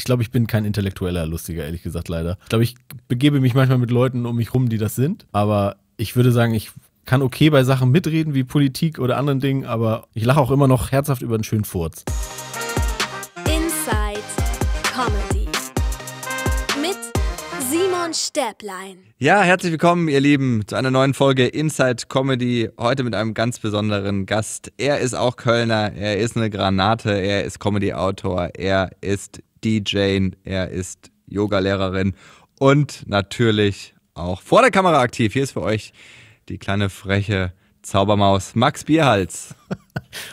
Ich glaube, ich bin kein intellektueller Lustiger, ehrlich gesagt, leider. Ich glaube, ich begebe mich manchmal mit Leuten um mich rum, die das sind. Aber ich würde sagen, ich kann okay bei Sachen mitreden, wie Politik oder anderen Dingen, aber ich lache auch immer noch herzhaft über einen schönen Furz. Inside Comedy mit Simon Stäblein. Ja, herzlich willkommen, ihr Lieben, zu einer neuen Folge Inside Comedy. Heute mit einem ganz besonderen Gast. Er ist auch Kölner, er ist eine Granate, er ist Comedy-Autor, er ist DJ, er ist Yogalehrerin und natürlich auch vor der Kamera aktiv. Hier ist für euch die kleine freche Zaubermaus Max Bierhals.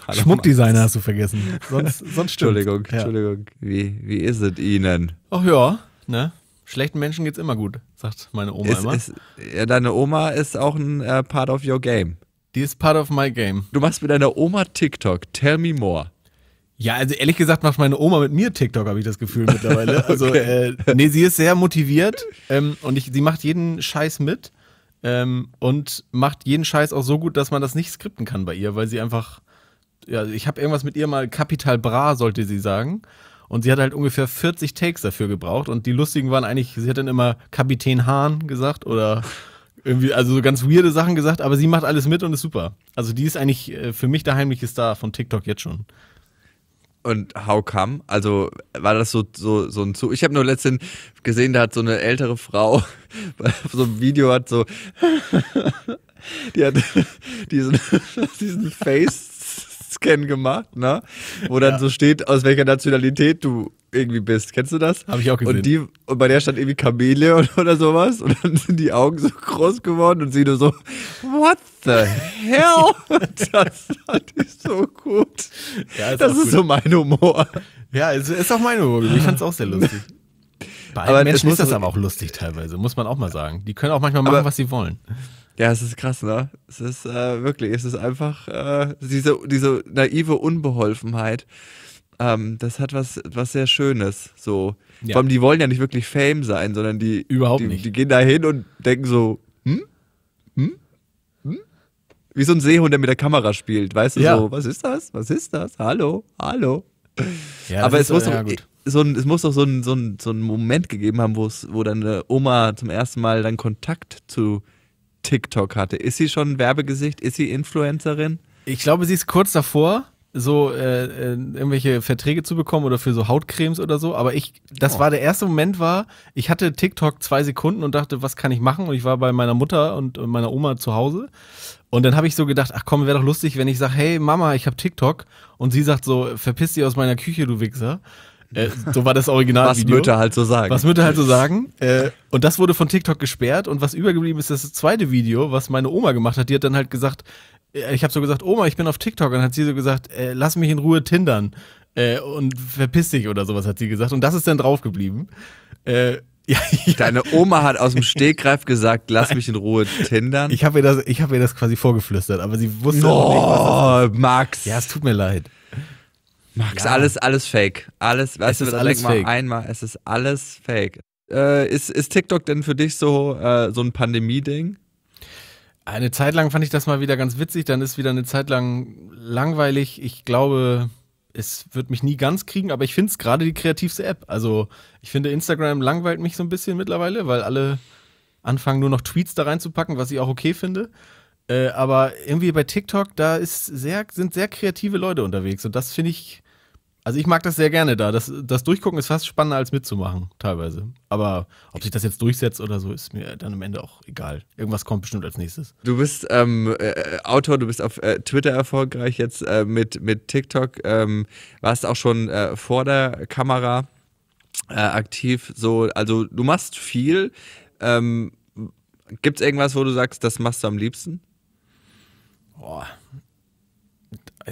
Hallo, Schmuckdesigner Max. hast du vergessen. Sonst, sonst Entschuldigung, ja. Entschuldigung. Wie, wie ist es Ihnen? Ach ja, ne? Schlechten Menschen geht's immer gut, sagt meine Oma ist, immer. Ist, ja, deine Oma ist auch ein äh, Part of your game. Die ist part of my game. Du machst mit deiner Oma TikTok. Tell me more. Ja, also ehrlich gesagt macht meine Oma mit mir TikTok, habe ich das Gefühl mittlerweile. Also, okay. Also, äh, nee, sie ist sehr motiviert ähm, und ich, sie macht jeden Scheiß mit ähm, und macht jeden Scheiß auch so gut, dass man das nicht skripten kann bei ihr, weil sie einfach, ja, ich habe irgendwas mit ihr mal, Kapital Bra sollte sie sagen. Und sie hat halt ungefähr 40 Takes dafür gebraucht und die lustigen waren eigentlich, sie hat dann immer Kapitän Hahn gesagt oder irgendwie, also so ganz weirde Sachen gesagt, aber sie macht alles mit und ist super. Also die ist eigentlich äh, für mich der heimliche Star von TikTok jetzt schon. Und how come? Also war das so, so, so ein Zug? Ich habe nur letztens gesehen, da hat so eine ältere Frau auf so einem Video hat so die hat diesen, diesen Face Scan gemacht, ne? Wo dann ja. so steht, aus welcher Nationalität du irgendwie bist. Kennst du das? Habe ich auch gesehen. Und, die, und bei der stand irgendwie Kamele oder sowas. Und dann sind die Augen so groß geworden und sie nur so, what the hell? das fand ich so gut. Ja, ist das ist gut. so mein Humor. Ja, ist, ist auch mein Humor. Ich fand es auch sehr lustig. Bei aber Menschen ist das aber auch lustig teilweise, muss man auch mal sagen. Die können auch manchmal machen, was sie wollen. Ja, es ist krass, ne? Es ist äh, wirklich, es ist einfach äh, diese, diese naive Unbeholfenheit. Ähm, das hat was, was sehr Schönes. So. Ja. Vor allem, die wollen ja nicht wirklich Fame sein, sondern die, Überhaupt die, nicht. die gehen da hin und denken so, hm? Hm? Hm? Wie so ein Seehund, der mit der Kamera spielt, weißt du ja. so, was ist das? Was ist das? Hallo, hallo. Ja, Aber es muss, doch, so ein, es muss doch so einen so ein, so ein Moment gegeben haben, wo dann eine äh, Oma zum ersten Mal dann Kontakt zu TikTok hatte. Ist sie schon ein Werbegesicht? Ist sie Influencerin? Ich glaube, sie ist kurz davor, so äh, äh, irgendwelche Verträge zu bekommen oder für so Hautcremes oder so. Aber ich, das oh. war der erste Moment, war, ich hatte TikTok zwei Sekunden und dachte, was kann ich machen? Und ich war bei meiner Mutter und, und meiner Oma zu Hause. Und dann habe ich so gedacht, ach komm, wäre doch lustig, wenn ich sage, hey Mama, ich habe TikTok. Und sie sagt so, verpiss dich aus meiner Küche, du Wichser. Äh, so war das Original. Was Mütter halt so sagen. Was Mütter halt so sagen. Äh, und das wurde von TikTok gesperrt. Und was übergeblieben ist, das zweite Video, was meine Oma gemacht hat. Die hat dann halt gesagt, äh, ich habe so gesagt, Oma, ich bin auf TikTok. Und dann hat sie so gesagt, äh, lass mich in Ruhe tindern. Äh, und verpiss dich oder sowas, hat sie gesagt. Und das ist dann draufgeblieben. Äh, ja, Deine Oma hat aus dem Stegreif gesagt, lass mich in Ruhe tindern. Ich habe ihr, hab ihr das quasi vorgeflüstert, aber sie wusste oh, nicht, was das Max. Ja, es tut mir leid. Max, ja. alles, alles fake. Alles, weißt es du, alles fake. Mal einmal, es ist alles fake. Äh, ist, ist TikTok denn für dich so, äh, so ein Pandemie-Ding? Eine Zeit lang fand ich das mal wieder ganz witzig, dann ist wieder eine Zeit lang langweilig. Ich glaube, es wird mich nie ganz kriegen, aber ich finde es gerade die kreativste App. Also ich finde, Instagram langweilt mich so ein bisschen mittlerweile, weil alle anfangen, nur noch Tweets da reinzupacken, was ich auch okay finde. Äh, aber irgendwie bei TikTok, da ist sehr, sind sehr kreative Leute unterwegs und das finde ich also ich mag das sehr gerne da. Das, das Durchgucken ist fast spannender als mitzumachen, teilweise. Aber ob sich das jetzt durchsetzt oder so, ist mir dann am Ende auch egal. Irgendwas kommt bestimmt als nächstes. Du bist ähm, äh, äh Autor, du bist auf äh, Twitter erfolgreich jetzt äh, mit, mit TikTok. Ähm, warst auch schon äh, vor der Kamera äh, aktiv. So, also du machst viel. Ähm, Gibt es irgendwas, wo du sagst, das machst du am liebsten? Boah,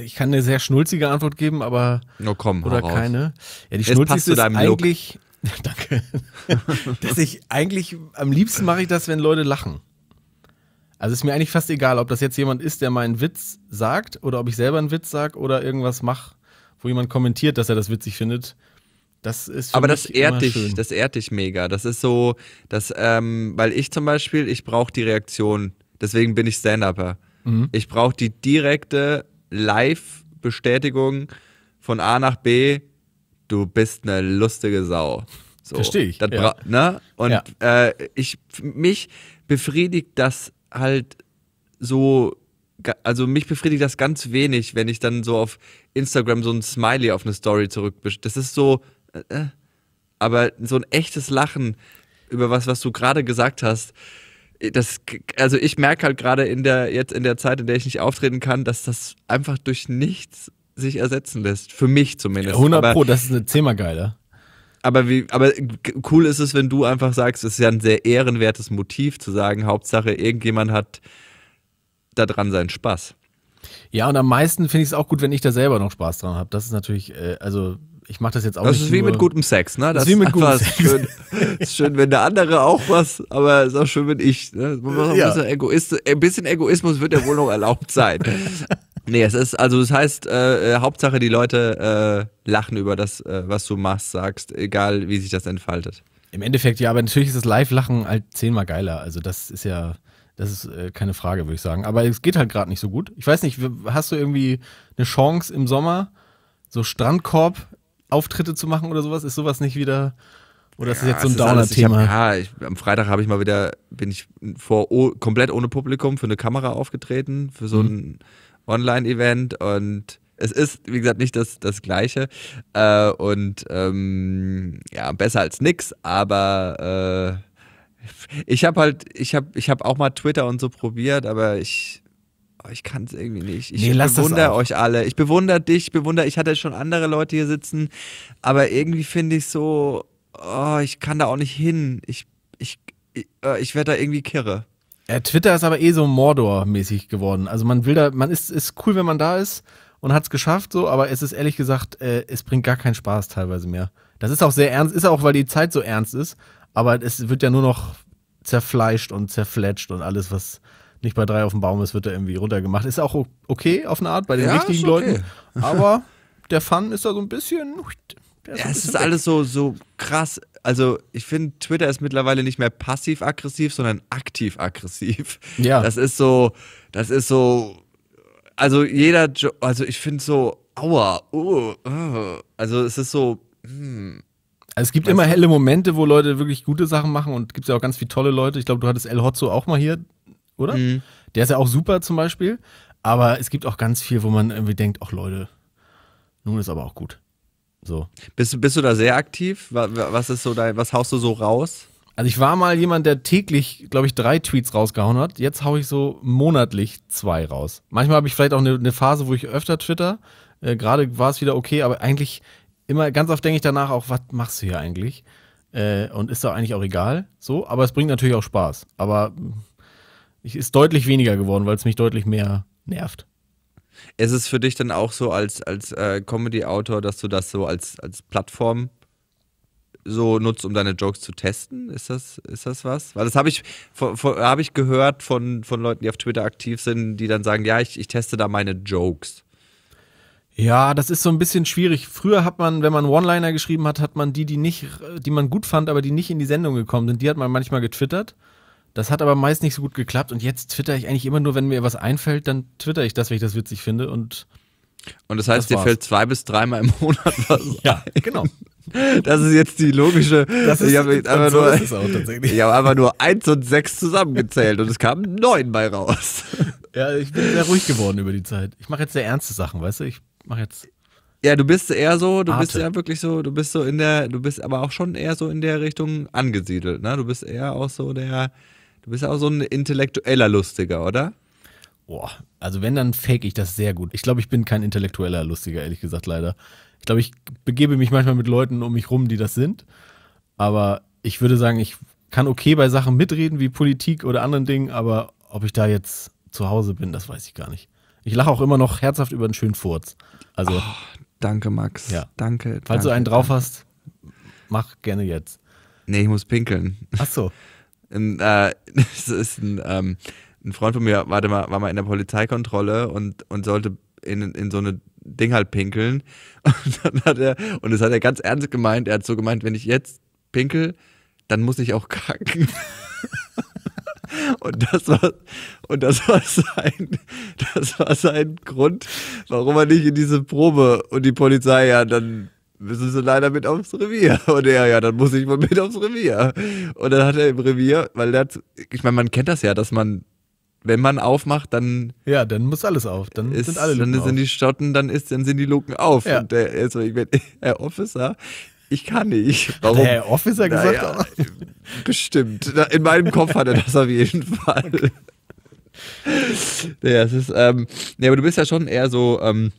ich kann eine sehr schnulzige Antwort geben, aber. No, komm, oder keine. Ja, die Jetzt schnulzigste ist eigentlich. Danke. dass ich eigentlich, am liebsten mache ich das, wenn Leute lachen. Also ist mir eigentlich fast egal, ob das jetzt jemand ist, der meinen Witz sagt oder ob ich selber einen Witz sage oder irgendwas mache, wo jemand kommentiert, dass er das witzig findet. Das ist Aber das ehrt dich, schön. das ehrt dich mega. Das ist so, dass, ähm, weil ich zum Beispiel, ich brauche die Reaktion. Deswegen bin ich Stand-Upper. Mhm. Ich brauche die direkte Live-Bestätigung von A nach B, du bist eine lustige Sau. So, Verstehe ich. Ja. Ne? Und ja. äh, ich, mich befriedigt das halt so, also mich befriedigt das ganz wenig, wenn ich dann so auf Instagram so ein Smiley auf eine Story zurück. Das ist so, äh, äh, aber so ein echtes Lachen über was, was du gerade gesagt hast, das, also ich merke halt gerade in der, jetzt in der Zeit, in der ich nicht auftreten kann, dass das einfach durch nichts sich ersetzen lässt. Für mich zumindest. 100 Pro, aber, das ist eine zehnmal geiler. Aber, wie, aber cool ist es, wenn du einfach sagst, es ist ja ein sehr ehrenwertes Motiv zu sagen, Hauptsache irgendjemand hat da dran seinen Spaß. Ja, und am meisten finde ich es auch gut, wenn ich da selber noch Spaß dran habe. Das ist natürlich, äh, also ich mache das jetzt auch das nicht. Das ist wie mit gutem Sex, ne? Das ist wie mit gutem Sex. Schön, ist schön, wenn der andere auch was, aber es ist auch schön, wenn ich. Ne? Ein, ja. bisschen Egoist, ein bisschen Egoismus wird ja wohl noch erlaubt sein. Nee, es ist, also das heißt, äh, äh, Hauptsache die Leute äh, lachen über das, äh, was du machst, sagst, egal wie sich das entfaltet. Im Endeffekt ja, aber natürlich ist das Live-Lachen halt zehnmal geiler. Also das ist ja, das ist äh, keine Frage, würde ich sagen. Aber es geht halt gerade nicht so gut. Ich weiß nicht, hast du irgendwie eine Chance im Sommer? So Strandkorb Auftritte zu machen oder sowas? Ist sowas nicht wieder. Oder ist ja, das jetzt so ein Downer-Thema? Ja, ich, am Freitag habe ich mal wieder, bin ich vor oh, komplett ohne Publikum für eine Kamera aufgetreten, für so mhm. ein Online-Event und es ist, wie gesagt, nicht das, das Gleiche. Äh, und ähm, ja, besser als nix, aber äh, ich habe halt, ich habe ich hab auch mal Twitter und so probiert, aber ich ich kann es irgendwie nicht. Ich nee, bewundere euch alle. Ich bewundere dich, bewundere, ich hatte schon andere Leute hier sitzen, aber irgendwie finde ich so, oh, ich kann da auch nicht hin. Ich, ich, ich, äh, ich werde da irgendwie kirre. Ja, Twitter ist aber eh so Mordor-mäßig geworden. Also man will da, man ist, ist cool, wenn man da ist und hat es geschafft, so, aber es ist ehrlich gesagt, äh, es bringt gar keinen Spaß teilweise mehr. Das ist auch sehr ernst, ist auch, weil die Zeit so ernst ist, aber es wird ja nur noch zerfleischt und zerfletscht und alles, was nicht bei drei auf dem Baum ist, wird er irgendwie runtergemacht. Ist auch okay auf eine Art bei den ja, richtigen okay. Leuten. Aber der Fun ist da so ein bisschen. Ja, ein es ist weg. alles so, so krass. Also, ich finde, Twitter ist mittlerweile nicht mehr passiv-aggressiv, sondern aktiv-aggressiv. Ja. Das ist so, das ist so. Also, jeder, jo also ich finde so, aua, uh, uh, also es ist so, hm. Also es gibt weißt immer helle Momente, wo Leute wirklich gute Sachen machen und gibt ja auch ganz viele tolle Leute. Ich glaube, du hattest El Hotzo auch mal hier oder? Mhm. Der ist ja auch super zum Beispiel. Aber es gibt auch ganz viel, wo man irgendwie denkt, ach Leute, nun ist aber auch gut. So. Bist, bist du da sehr aktiv? Was ist so dein, was haust du so raus? Also ich war mal jemand, der täglich, glaube ich, drei Tweets rausgehauen hat. Jetzt haue ich so monatlich zwei raus. Manchmal habe ich vielleicht auch eine, eine Phase, wo ich öfter twitter. Äh, Gerade war es wieder okay, aber eigentlich immer ganz oft denke ich danach auch, was machst du hier eigentlich? Äh, und ist doch eigentlich auch egal. So, aber es bringt natürlich auch Spaß. Aber ich, ist deutlich weniger geworden, weil es mich deutlich mehr nervt. Ist es für dich dann auch so als, als äh, Comedy-Autor, dass du das so als, als Plattform so nutzt, um deine Jokes zu testen? Ist das, ist das was? Weil das habe ich, hab ich gehört von, von Leuten, die auf Twitter aktiv sind, die dann sagen, ja, ich, ich teste da meine Jokes. Ja, das ist so ein bisschen schwierig. Früher hat man, wenn man One-Liner geschrieben hat, hat man die, die nicht, die man gut fand, aber die nicht in die Sendung gekommen sind, die hat man manchmal getwittert. Das hat aber meist nicht so gut geklappt und jetzt twitter ich eigentlich immer nur, wenn mir was einfällt, dann twitter ich das, wenn ich das witzig finde und. Und das heißt, das dir fällt zwei bis dreimal im Monat was. ja, genau. Das ist jetzt die logische. Das ist, ich habe einfach, so hab einfach, nur eins und sechs zusammengezählt und es kamen neun bei raus. Ja, ich bin sehr ruhig geworden über die Zeit. Ich mache jetzt sehr ernste Sachen, weißt du? Ich mache jetzt. Ja, du bist eher so, du Arte. bist ja wirklich so, du bist so in der, du bist aber auch schon eher so in der Richtung angesiedelt, ne? Du bist eher auch so der, Du bist auch so ein intellektueller Lustiger, oder? Boah, also wenn, dann fake ich das sehr gut. Ich glaube, ich bin kein intellektueller Lustiger, ehrlich gesagt, leider. Ich glaube, ich begebe mich manchmal mit Leuten um mich rum, die das sind. Aber ich würde sagen, ich kann okay bei Sachen mitreden, wie Politik oder anderen Dingen, aber ob ich da jetzt zu Hause bin, das weiß ich gar nicht. Ich lache auch immer noch herzhaft über einen schönen Furz. Also. Oh, danke, Max. Ja. Danke. Falls danke, du einen drauf danke. hast, mach gerne jetzt. Nee, ich muss pinkeln. Ach so. ein, äh, das ist ein, ähm, ein Freund von mir war mal, war mal in der Polizeikontrolle und, und sollte in, in so eine Ding halt pinkeln. Und dann hat er, und das hat er ganz ernst gemeint, er hat so gemeint, wenn ich jetzt pinkel, dann muss ich auch kacken. Und das war, und das war sein, das war sein Grund, warum er nicht in diese Probe und die Polizei ja dann müssen sie leider mit aufs Revier. Und er, ja, dann muss ich mal mit aufs Revier. Und dann hat er im Revier, weil er, hat, ich meine, man kennt das ja, dass man, wenn man aufmacht, dann. Ja, dann muss alles auf. Dann ist, sind alle Luken Dann sind die Schotten, dann, ist, dann sind die Luken auf. Ja. Und der, also ich bin, Herr Officer, ich kann nicht. Warum? Hat der Herr Officer gesagt? Naja, bestimmt. In meinem Kopf hat er das auf jeden Fall. Okay. Ja, es ist, ähm, ja, aber du bist ja schon eher so, ähm,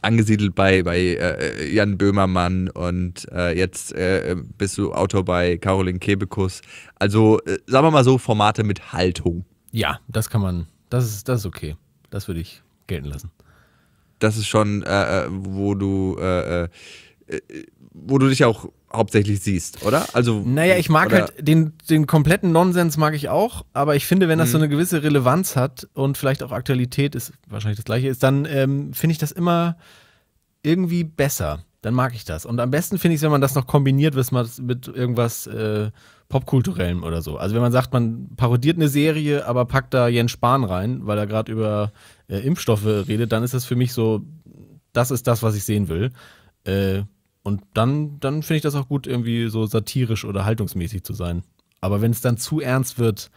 angesiedelt bei, bei äh, äh, Jan Böhmermann und äh, jetzt äh, bist du Autor bei Caroline Kebekus. Also äh, sagen wir mal so, Formate mit Haltung. Ja, das kann man, das ist, das ist okay. Das würde ich gelten lassen. Das ist schon, äh, wo du, wo du dich auch hauptsächlich siehst, oder? Also Naja, ich mag oder? halt den, den kompletten Nonsens mag ich auch, aber ich finde, wenn das mhm. so eine gewisse Relevanz hat und vielleicht auch Aktualität ist, wahrscheinlich das gleiche ist, dann ähm, finde ich das immer irgendwie besser. Dann mag ich das. Und am besten finde ich es, wenn man das noch kombiniert, was man mit irgendwas äh, Popkulturellem oder so. Also wenn man sagt, man parodiert eine Serie, aber packt da Jens Spahn rein, weil er gerade über äh, Impfstoffe redet, dann ist das für mich so, das ist das, was ich sehen will. Äh, und dann, dann finde ich das auch gut, irgendwie so satirisch oder haltungsmäßig zu sein. Aber wenn es dann zu ernst wird,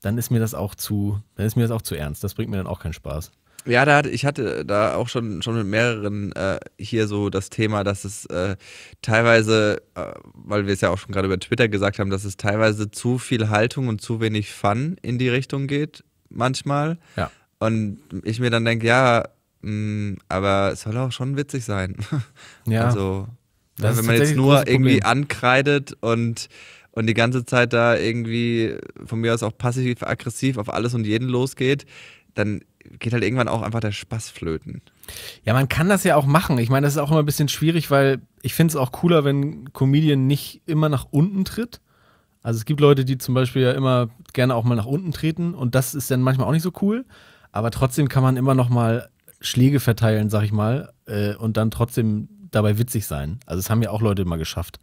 dann ist mir das auch zu, dann ist mir das auch zu ernst. Das bringt mir dann auch keinen Spaß. Ja, da hatte, ich hatte da auch schon, schon mit mehreren äh, hier so das Thema, dass es äh, teilweise, äh, weil wir es ja auch schon gerade über Twitter gesagt haben, dass es teilweise zu viel Haltung und zu wenig Fun in die Richtung geht, manchmal. Ja. Und ich mir dann denke, ja, Mm, aber es soll auch schon witzig sein. Ja. Also, wenn man jetzt nur irgendwie ankreidet und, und die ganze Zeit da irgendwie von mir aus auch passiv-aggressiv auf alles und jeden losgeht, dann geht halt irgendwann auch einfach der Spaß flöten. Ja, man kann das ja auch machen. Ich meine, das ist auch immer ein bisschen schwierig, weil ich finde es auch cooler, wenn Comedian nicht immer nach unten tritt. Also es gibt Leute, die zum Beispiel ja immer gerne auch mal nach unten treten und das ist dann manchmal auch nicht so cool. Aber trotzdem kann man immer noch mal Schläge verteilen, sag ich mal, äh, und dann trotzdem dabei witzig sein. Also es haben ja auch Leute mal geschafft.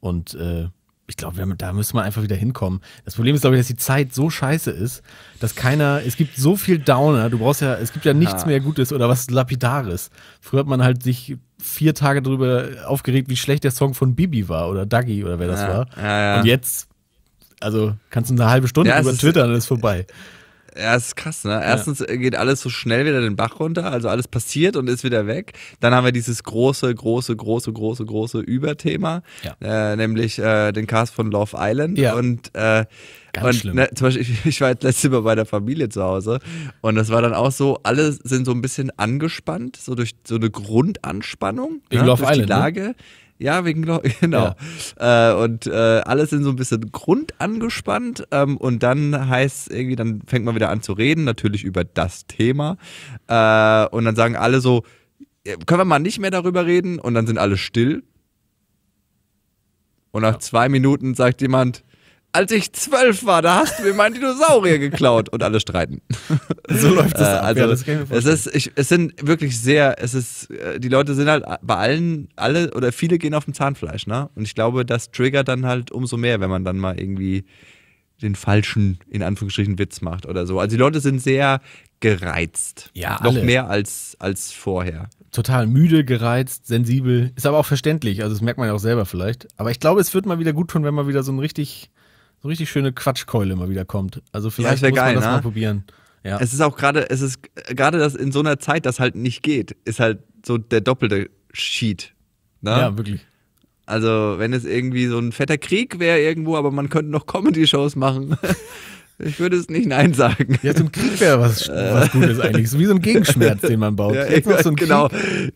Und äh, ich glaube, da müssen wir einfach wieder hinkommen. Das Problem ist, glaube ich, dass die Zeit so scheiße ist, dass keiner, es gibt so viel Downer, du brauchst ja, es gibt ja nichts ja. mehr Gutes oder was Lapidares. Früher hat man halt sich vier Tage darüber aufgeregt, wie schlecht der Song von Bibi war oder Dagi oder wer das ja. war. Ja, Und jetzt, also kannst du eine halbe Stunde über twittern und ist vorbei. Ja, ist krass, ne? Erstens ja. geht alles so schnell wieder den Bach runter, also alles passiert und ist wieder weg. Dann haben wir dieses große, große, große, große, große Überthema, ja. äh, nämlich äh, den Cast von Love Island. Ja. Und, äh, Ganz und, Ne, zum Beispiel, ich, ich war jetzt letztes Mal bei der Familie zu Hause und das war dann auch so, alle sind so ein bisschen angespannt, so durch so eine Grundanspannung. ne? Love durch Island. Die ne? Lage. Ne? Ja, wegen genau. Ja. Äh, und äh, alle sind so ein bisschen grundangespannt ähm, und dann heißt irgendwie, dann fängt man wieder an zu reden, natürlich über das Thema. Äh, und dann sagen alle so, können wir mal nicht mehr darüber reden? Und dann sind alle still. Und nach ja. zwei Minuten sagt jemand, als ich zwölf war, da hast du mir meinen Dinosaurier geklaut und alle streiten. So läuft es Äh, also ja, das es ist, ich, es sind wirklich sehr, es ist, äh, die Leute sind halt bei allen, alle oder viele gehen auf dem Zahnfleisch, ne? Und ich glaube, das triggert dann halt umso mehr, wenn man dann mal irgendwie den falschen, in Anführungsstrichen, Witz macht oder so. Also die Leute sind sehr gereizt. Ja, alle. Noch mehr als, als vorher. Total müde, gereizt, sensibel. Ist aber auch verständlich. Also das merkt man ja auch selber vielleicht. Aber ich glaube, es wird mal wieder gut tun, wenn man wieder so ein richtig so richtig schöne Quatschkeule immer wieder kommt. Also vielleicht ja, muss geil, man das ne? mal probieren. Ja. Es ist auch gerade, es ist äh, gerade das in so einer Zeit, das halt nicht geht, ist halt so der doppelte Sheet. Ne? Ja, wirklich. Also, wenn es irgendwie so ein fetter Krieg wäre irgendwo, aber man könnte noch Comedy-Shows machen, Ich würde es nicht Nein sagen. Ja, zum Krieg wäre was, was Gutes eigentlich. So wie so ein Gegenschmerz, den man baut. Ja, so genau,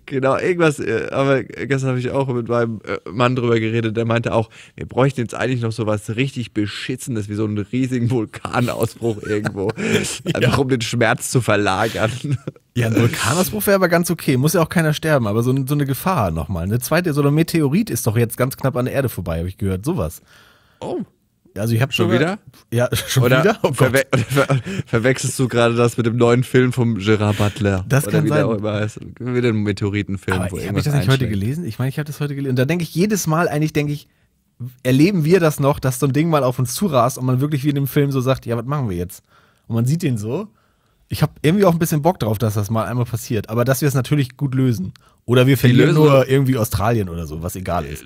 genau, irgendwas. Äh, aber gestern habe ich auch mit meinem äh, Mann drüber geredet. Der meinte auch, wir bräuchten jetzt eigentlich noch so was richtig Beschissenes, wie so einen riesigen Vulkanausbruch irgendwo. ja. Einfach um den Schmerz zu verlagern. Ja, ein Vulkanausbruch wäre aber ganz okay. Muss ja auch keiner sterben, aber so, so eine Gefahr nochmal. Eine zweite, so ein Meteorit ist doch jetzt ganz knapp an der Erde vorbei, habe ich gehört. Sowas. Oh. Also ich habe schon wieder. Ja, schon oder wieder. Oh verwe ver ver verwechselst du gerade das mit dem neuen Film vom Gerard Butler? Das oder kann sein. Auch immer heißt, wieder ein Meteoritenfilm. Habe ich das nicht einschlägt. heute gelesen? Ich meine, ich habe das heute gelesen. Und da denke ich jedes Mal eigentlich, denke ich, erleben wir das noch, dass so ein Ding mal auf uns zurast und man wirklich wie in dem Film so sagt, ja, was machen wir jetzt? Und man sieht den so. Ich habe irgendwie auch ein bisschen Bock drauf, dass das mal einmal passiert. Aber dass wir es natürlich gut lösen. Oder wir verlieren nur irgendwie Australien oder so, was egal ist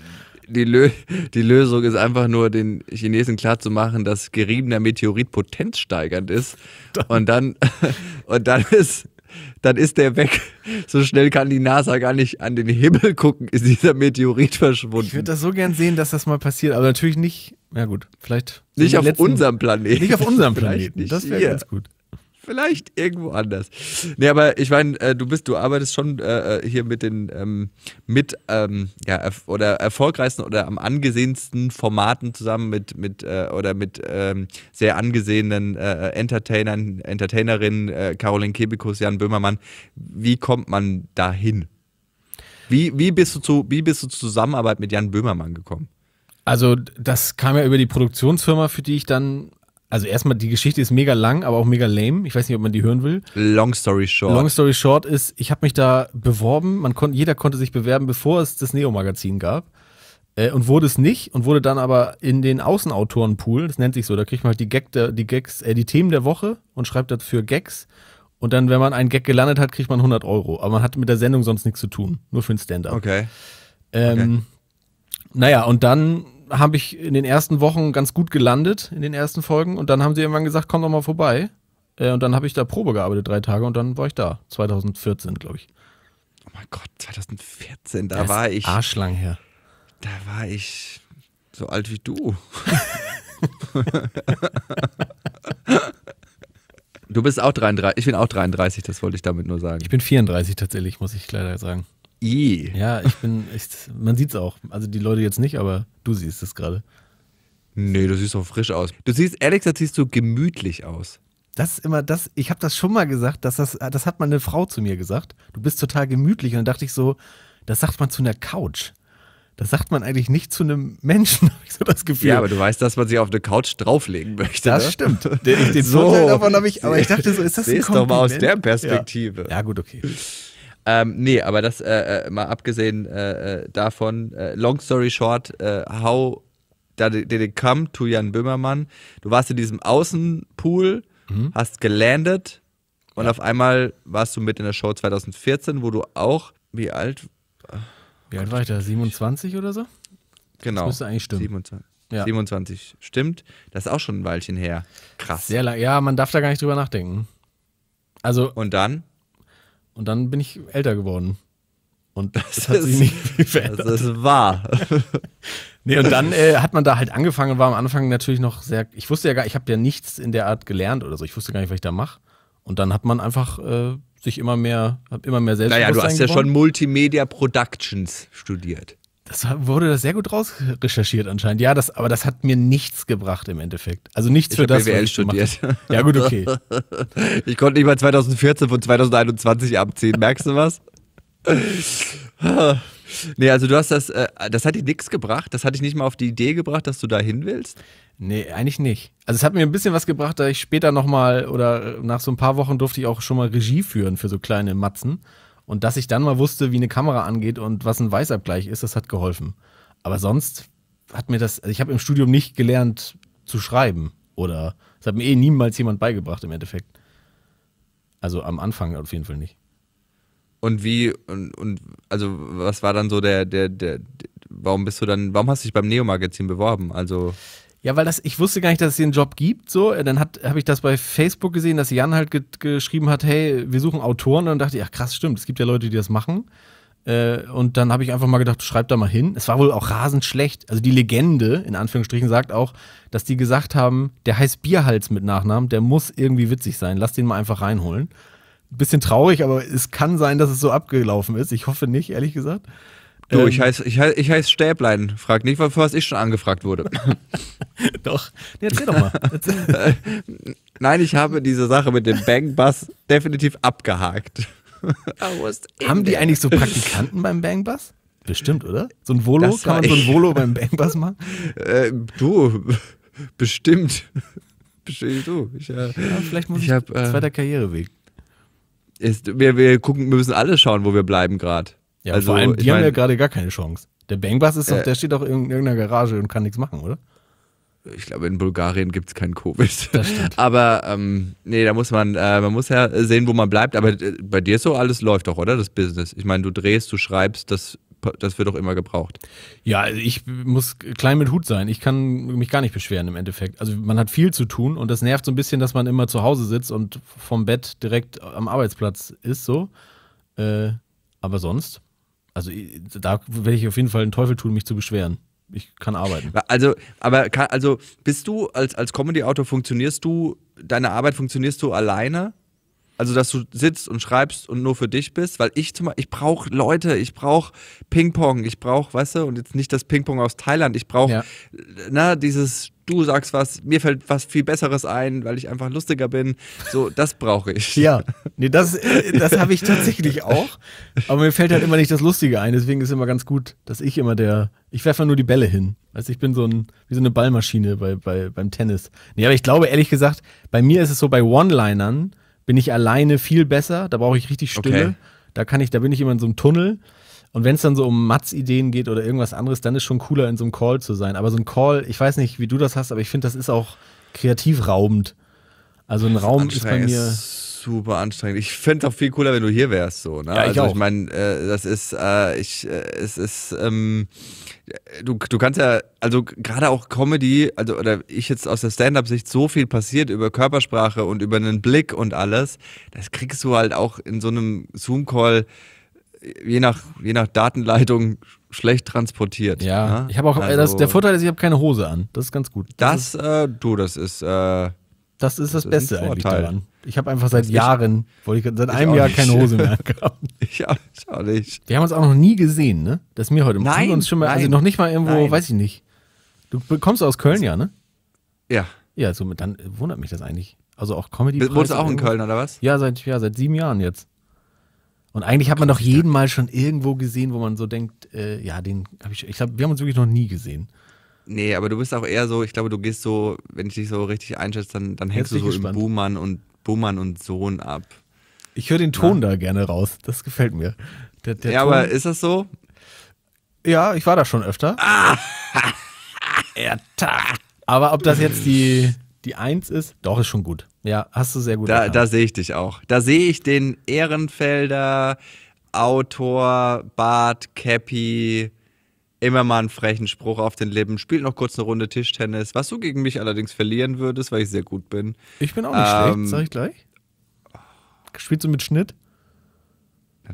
die, Lö die Lösung ist einfach nur, den Chinesen klarzumachen, dass geriebener Meteorit potenzsteigernd ist. Und dann, und dann ist dann ist der weg. So schnell kann die NASA gar nicht an den Himmel gucken, ist dieser Meteorit verschwunden. Ich würde das so gern sehen, dass das mal passiert, aber natürlich nicht, ja gut, vielleicht. Nicht auf letzten, unserem Planeten. Nicht auf unserem Planeten, das wäre ganz gut. Vielleicht irgendwo anders. Nee, aber ich meine, äh, du bist, du arbeitest schon äh, äh, hier mit den ähm, mit ähm, ja, erf oder erfolgreichsten oder am angesehensten Formaten zusammen mit, mit äh, oder mit ähm, sehr angesehenen äh, äh, Entertainern, Entertainerinnen, Caroline Kebekus, Jan Böhmermann. Wie kommt man dahin? Wie, wie, bist du zu, wie bist du zur Zusammenarbeit mit Jan Böhmermann gekommen? Also das kam ja über die Produktionsfirma, für die ich dann also erstmal, die Geschichte ist mega lang, aber auch mega lame. Ich weiß nicht, ob man die hören will. Long story short. Long story short ist, ich habe mich da beworben. Man kon jeder konnte sich bewerben, bevor es das Neo-Magazin gab. Äh, und wurde es nicht und wurde dann aber in den Außenautorenpool, das nennt sich so, da kriegt man halt die, Gag der, die Gags, äh, die Themen der Woche und schreibt dafür Gags. Und dann, wenn man einen Gag gelandet hat, kriegt man 100 Euro. Aber man hat mit der Sendung sonst nichts zu tun. Nur für ein Stand-up. Okay. Ähm, okay. Naja, und dann habe ich in den ersten Wochen ganz gut gelandet, in den ersten Folgen. Und dann haben sie irgendwann gesagt, komm doch mal vorbei. Äh, und dann habe ich da Probe gearbeitet, drei Tage, und dann war ich da. 2014, glaube ich. Oh mein Gott, 2014, da das war ich. Arschlang her. Da war ich so alt wie du. du bist auch 33, ich bin auch 33, das wollte ich damit nur sagen. Ich bin 34 tatsächlich, muss ich leider sagen. I. Ja, ich bin, ich, man sieht's auch. Also die Leute jetzt nicht, aber du siehst es gerade. Nee, du siehst doch frisch aus. Du siehst, Alex, das siehst du gemütlich aus. Das ist immer das, ich habe das schon mal gesagt, dass das, das hat mal eine Frau zu mir gesagt. Du bist total gemütlich. Und dann dachte ich so, das sagt man zu einer Couch. Das sagt man eigentlich nicht zu einem Menschen, habe ich so das Gefühl. Ja, aber du weißt, dass man sich auf eine Couch drauflegen möchte. Das ne? stimmt. Den, den so. Vorteil davon habe ich, aber ich dachte so, ist das Seh's ein Kompliment? doch mal aus der Perspektive. Ja, ja gut, okay. Ähm, nee, aber das äh, äh mal abgesehen äh, äh, davon, äh, long story short, äh, how did it come to Jan Böhmermann? Du warst in diesem Außenpool, mhm. hast gelandet und ja. auf einmal warst du mit in der Show 2014, wo du auch, wie alt? Wie alt war ich da? 27 oder so? Genau. Das müsste eigentlich stimmen. 27. Ja. 27, stimmt. Das ist auch schon ein Weilchen her. Krass. Sehr lang. Ja, man darf da gar nicht drüber nachdenken. Also. Und dann? Und dann bin ich älter geworden. Und das, das hat sich ist, nicht viel verändert. Das ist wahr. nee, und dann äh, hat man da halt angefangen war am Anfang natürlich noch sehr. Ich wusste ja gar, ich habe ja nichts in der Art gelernt oder so. Ich wusste gar nicht, was ich da mache. Und dann hat man einfach äh, sich immer mehr, hab immer mehr selbst. Naja, du hast gewonnen. ja schon Multimedia Productions studiert das wurde sehr gut rausrecherchiert anscheinend. Ja, das, aber das hat mir nichts gebracht im Endeffekt. Also nichts ich für das, BWL was ich studiert. Ja, gut, okay. Ich konnte nicht mal 2014 von 2021 abziehen. Merkst du was? nee, also du hast das, äh, das hat dir nichts gebracht. Das hat dich nicht mal auf die Idee gebracht, dass du da hin willst? Nee, eigentlich nicht. Also es hat mir ein bisschen was gebracht, da ich später nochmal oder nach so ein paar Wochen durfte ich auch schon mal Regie führen für so kleine Matzen. Und dass ich dann mal wusste, wie eine Kamera angeht und was ein Weißabgleich ist, das hat geholfen. Aber sonst hat mir das, also ich habe im Studium nicht gelernt zu schreiben oder das hat mir eh niemals jemand beigebracht im Endeffekt. Also am Anfang auf jeden Fall nicht. Und wie, und, und also was war dann so der, der, der, warum bist du dann, warum hast du dich beim Neo-Magazin beworben? Also. Ja, weil das, ich wusste gar nicht, dass es hier einen Job gibt. So, dann habe ich das bei Facebook gesehen, dass Jan halt ge geschrieben hat, hey, wir suchen Autoren. Und dann dachte ich, ach krass, stimmt, es gibt ja Leute, die das machen. Äh, und dann habe ich einfach mal gedacht, schreib da mal hin. Es war wohl auch rasend schlecht. Also die Legende, in Anführungsstrichen, sagt auch, dass die gesagt haben, der heißt Bierhals mit Nachnamen, der muss irgendwie witzig sein. Lass den mal einfach reinholen. Bisschen traurig, aber es kann sein, dass es so abgelaufen ist. Ich hoffe nicht, ehrlich gesagt. Du, ähm, ich heiße ich heiß, ich heiß Stäblein. Frag nicht, für was ich schon angefragt wurde. doch. Nee, erzähl doch mal. Nein, ich habe diese Sache mit dem Bang Bass definitiv abgehakt. Haben die eigentlich so Praktikanten beim Bang Bass? Bestimmt, oder? So ein Volo? Das Kann man so ein Volo beim Bang Bass machen? Äh, du, bestimmt. Bestimmt du. Ich, äh, ja, vielleicht muss ich, ich hab, äh, zweiter Karriereweg. Ist, wir, wir gucken, wir müssen alle schauen, wo wir bleiben gerade. Ja, also, vor allem, die haben mein, ja gerade gar keine Chance. Der Bangbass ist doch, äh, der steht doch in irgendeiner Garage und kann nichts machen, oder? Ich glaube, in Bulgarien gibt es kein Covid. Das Aber ähm, nee, da muss man, äh, man muss ja sehen, wo man bleibt. Aber äh, bei dir ist so alles läuft doch, oder? Das Business. Ich meine, du drehst, du schreibst, das, das wird doch immer gebraucht. Ja, also ich muss klein mit Hut sein. Ich kann mich gar nicht beschweren im Endeffekt. Also man hat viel zu tun und das nervt so ein bisschen, dass man immer zu Hause sitzt und vom Bett direkt am Arbeitsplatz ist so. Äh, aber sonst also da werde ich auf jeden Fall den Teufel tun, mich zu beschweren. Ich kann arbeiten. Also, aber also bist du als, als Comedy-Autor funktionierst du, deine Arbeit funktionierst du alleine? Also, dass du sitzt und schreibst und nur für dich bist, weil ich zum Beispiel, ich brauche Leute, ich brauche Ping-Pong, ich brauche, weißt du, und jetzt nicht das Ping-Pong aus Thailand, ich brauche, ja. dieses du sagst was, mir fällt was viel Besseres ein, weil ich einfach lustiger bin. So, das brauche ich. Ja, nee, das, das habe ich tatsächlich auch. Aber mir fällt halt immer nicht das Lustige ein. Deswegen ist immer ganz gut, dass ich immer der. Ich werfe nur die Bälle hin. Also ich bin so ein, wie so eine Ballmaschine bei, bei, beim Tennis. Nee, aber ich glaube, ehrlich gesagt, bei mir ist es so, bei One-Linern bin ich alleine viel besser. Da brauche ich richtig Stille. Okay. Da kann ich, da bin ich immer in so einem Tunnel. Und wenn es dann so um Mats-Ideen geht oder irgendwas anderes, dann ist schon cooler, in so einem Call zu sein. Aber so ein Call, ich weiß nicht, wie du das hast, aber ich finde, das ist auch kreativ raubend. Also ein das Raum ist bei mir. Ist super anstrengend. Ich fände es auch viel cooler, wenn du hier wärst, so. Ne? Ja, ich also auch. ich meine, äh, das ist, äh, ich, äh, es ist, ähm, du, du kannst ja, also gerade auch Comedy, also oder ich jetzt aus der Stand-up-Sicht so viel passiert über Körpersprache und über einen Blick und alles, das kriegst du halt auch in so einem Zoom-Call je nach, je nach Datenleitung schlecht transportiert. Ja, ne? ich habe auch, also, das, der also Vorteil ist, ich habe keine Hose an. Das ist ganz gut. Das, das ist, äh, du, das ist. Äh, das ist das, das Beste ist eigentlich daran. Ich habe einfach seit ich, Jahren, ich, seit einem Jahr nicht. keine Hose mehr gehabt. ich, auch, ich auch nicht. Wir haben uns auch noch nie gesehen, ne? Das ist mir heute. Nein, uns schon mal, also nein, also noch nicht mal irgendwo, nein. weiß ich nicht. Du kommst aus Köln, ja, ne? Ja. Ja, somit dann wundert mich das eigentlich. Also auch comedy Wohnst du auch in Köln, oder was? Ja, seit, ja, seit sieben Jahren jetzt. Und eigentlich hat man doch jeden Mal schon irgendwo gesehen, wo man so denkt, äh, ja, den habe ich, ich glaube, wir haben uns wirklich noch nie gesehen. Nee, aber du bist auch eher so, ich glaube, du gehst so, wenn ich dich so richtig einschätze, dann, dann hängst du so gespannt. im Buhmann und, Buhmann und Sohn ab. Ich höre den Ton ja. da gerne raus, das gefällt mir. Der, der ja, Ton, aber ist das so? Ja, ich war da schon öfter. Ah! aber ob das jetzt die, die Eins ist, doch, ist schon gut. Ja, hast du sehr gut. Da, da sehe ich dich auch. Da sehe ich den Ehrenfelder Autor, Bart, Cappy, immer mal einen frechen Spruch auf den Lippen, spielt noch kurz eine Runde Tischtennis, was du gegen mich allerdings verlieren würdest, weil ich sehr gut bin. Ich bin auch nicht ähm, schlecht, sag ich gleich. Spielst du mit Schnitt?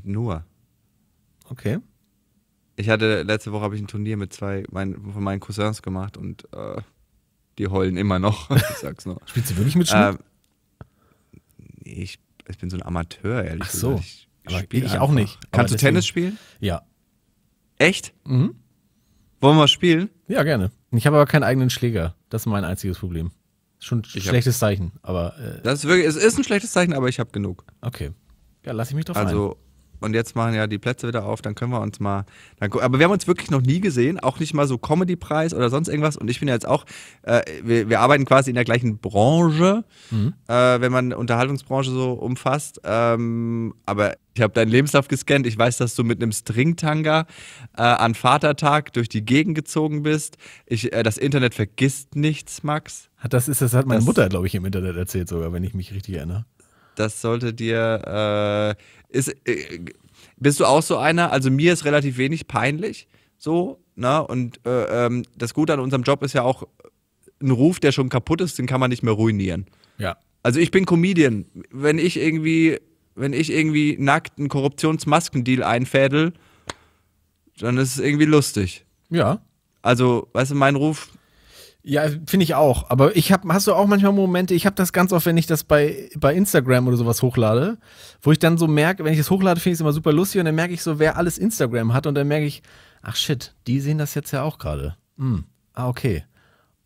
Nur. Okay. Ich hatte letzte Woche habe ich ein Turnier mit zwei mein, von meinen Cousins gemacht und äh, die heulen immer noch. Ich sag's nur. Spielst du wirklich mit Schnitt? Ähm, ich, ich bin so ein Amateur, ehrlich Ach so. gesagt. Ich, aber ich auch nicht. Kannst du deswegen, Tennis spielen? Ja. Echt? Mhm. Wollen wir spielen? Ja, gerne. Ich habe aber keinen eigenen Schläger. Das ist mein einziges Problem. Schon ein schlechtes hab, Zeichen, aber. Äh, das ist wirklich, es ist ein schlechtes Zeichen, aber ich habe genug. Okay. Ja, lass ich mich doch also, ein. Also, und jetzt machen ja die Plätze wieder auf, dann können wir uns mal. aber wir haben uns wirklich noch nie gesehen, auch nicht mal so Comedy-Preis oder sonst irgendwas. Und ich bin ja jetzt auch, äh, wir, wir, arbeiten quasi in der gleichen Branche, mhm. äh, wenn man Unterhaltungsbranche so umfasst. Ähm, aber ich habe deinen Lebenslauf gescannt. Ich weiß, dass du mit einem Stringtanga äh, an Vatertag durch die Gegend gezogen bist. Ich, äh, das Internet vergisst nichts, Max. Das ist das hat meine das, Mutter, glaube ich, im Internet erzählt sogar, wenn ich mich richtig erinnere. Das sollte dir äh, ist, äh, bist du auch so einer? Also mir ist relativ wenig peinlich, so, ne? Und äh, ähm, das Gute an unserem Job ist ja auch äh, ein Ruf, der schon kaputt ist, den kann man nicht mehr ruinieren. Ja. Also ich bin Comedian. Wenn ich irgendwie, wenn ich irgendwie nackt einen Korruptionsmaskendeal einfädel, dann ist es irgendwie lustig. Ja. Also, weißt du, mein Ruf ja, finde ich auch. Aber ich habe, hast du auch manchmal Momente, ich habe das ganz oft, wenn ich das bei, bei Instagram oder sowas hochlade, wo ich dann so merke, wenn ich das hochlade, finde ich es immer super lustig und dann merke ich so, wer alles Instagram hat und dann merke ich, ach shit, die sehen das jetzt ja auch gerade. Hm, ah, okay.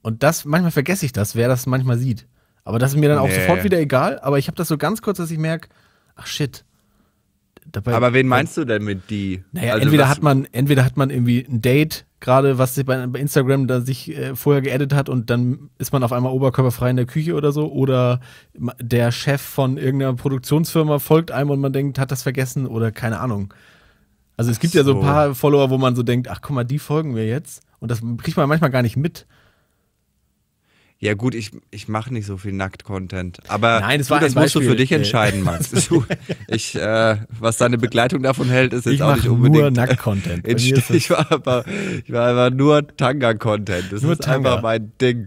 Und das, manchmal vergesse ich das, wer das manchmal sieht. Aber das ist mir dann auch nee. sofort wieder egal, aber ich habe das so ganz kurz, dass ich merke, ach shit, Dabei, aber wen meinst du denn mit die? Naja, also entweder hat man, entweder hat man irgendwie ein Date gerade was sich bei, Instagram da sich äh, vorher geedit hat und dann ist man auf einmal oberkörperfrei in der Küche oder so oder der Chef von irgendeiner Produktionsfirma folgt einem und man denkt, hat das vergessen oder keine Ahnung. Also es gibt so. ja so ein paar Follower, wo man so denkt, ach guck mal, die folgen mir jetzt und das kriegt man manchmal gar nicht mit. Ja, gut, ich, ich mache nicht so viel Nackt-Content. Aber Nein, das, du, das musst Beispiel. du für dich äh. entscheiden, Max. du, ich, äh, was deine Begleitung davon hält, ist jetzt ich auch nicht unbedingt. Nur Nackt-Content. Ich, war aber, ich war aber nur Tanga-Content. Das nur ist Tanga. einfach mein Ding.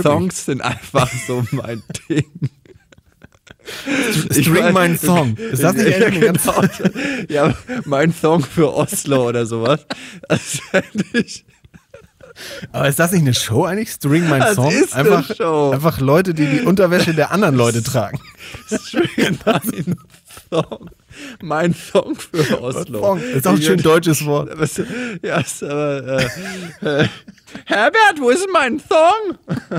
Songs sind einfach so mein Ding. Ich bring meinen Song. Ist das nicht ja, genau. ja, mein Song für Oslo oder sowas. Das fände ich, aber ist das nicht eine Show eigentlich? String mein Song? Das ist einfach, eine Show. einfach Leute, die die Unterwäsche der anderen Leute tragen. String mein Song. Mein Song für Oslo. Song. Ist auch ein schön deutsches Wort. Ja, ist aber. Äh, äh, Herbert, wo ist mein Song?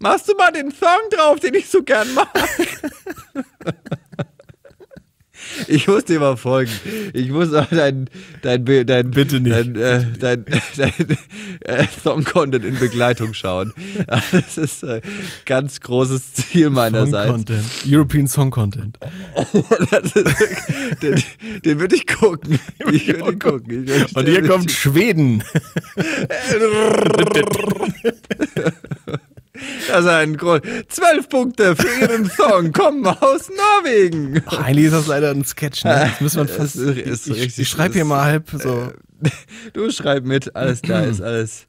Machst du mal den Song drauf, den ich so gern mag? Ich muss dir mal folgen. Ich muss auch dein, dein, dein, dein Bitte nicht. dein, äh, dein, dein äh, Song-Content in Begleitung schauen. Also das ist ein äh, ganz großes Ziel meinerseits. Song Content. European Song Content. den, den würde ich gucken. Ich würde ihn gucken. Würd Und hier kommt Schweden. Das ist ein Grund. Zwölf Punkte für ihren Song kommen aus Norwegen. Ach, eigentlich ist das leider ein Sketch, ne? Das müssen wir äh, fast. Ist, ich, ich, ich schreibe hier mal halb so. Äh, du schreib mit, alles da ist alles.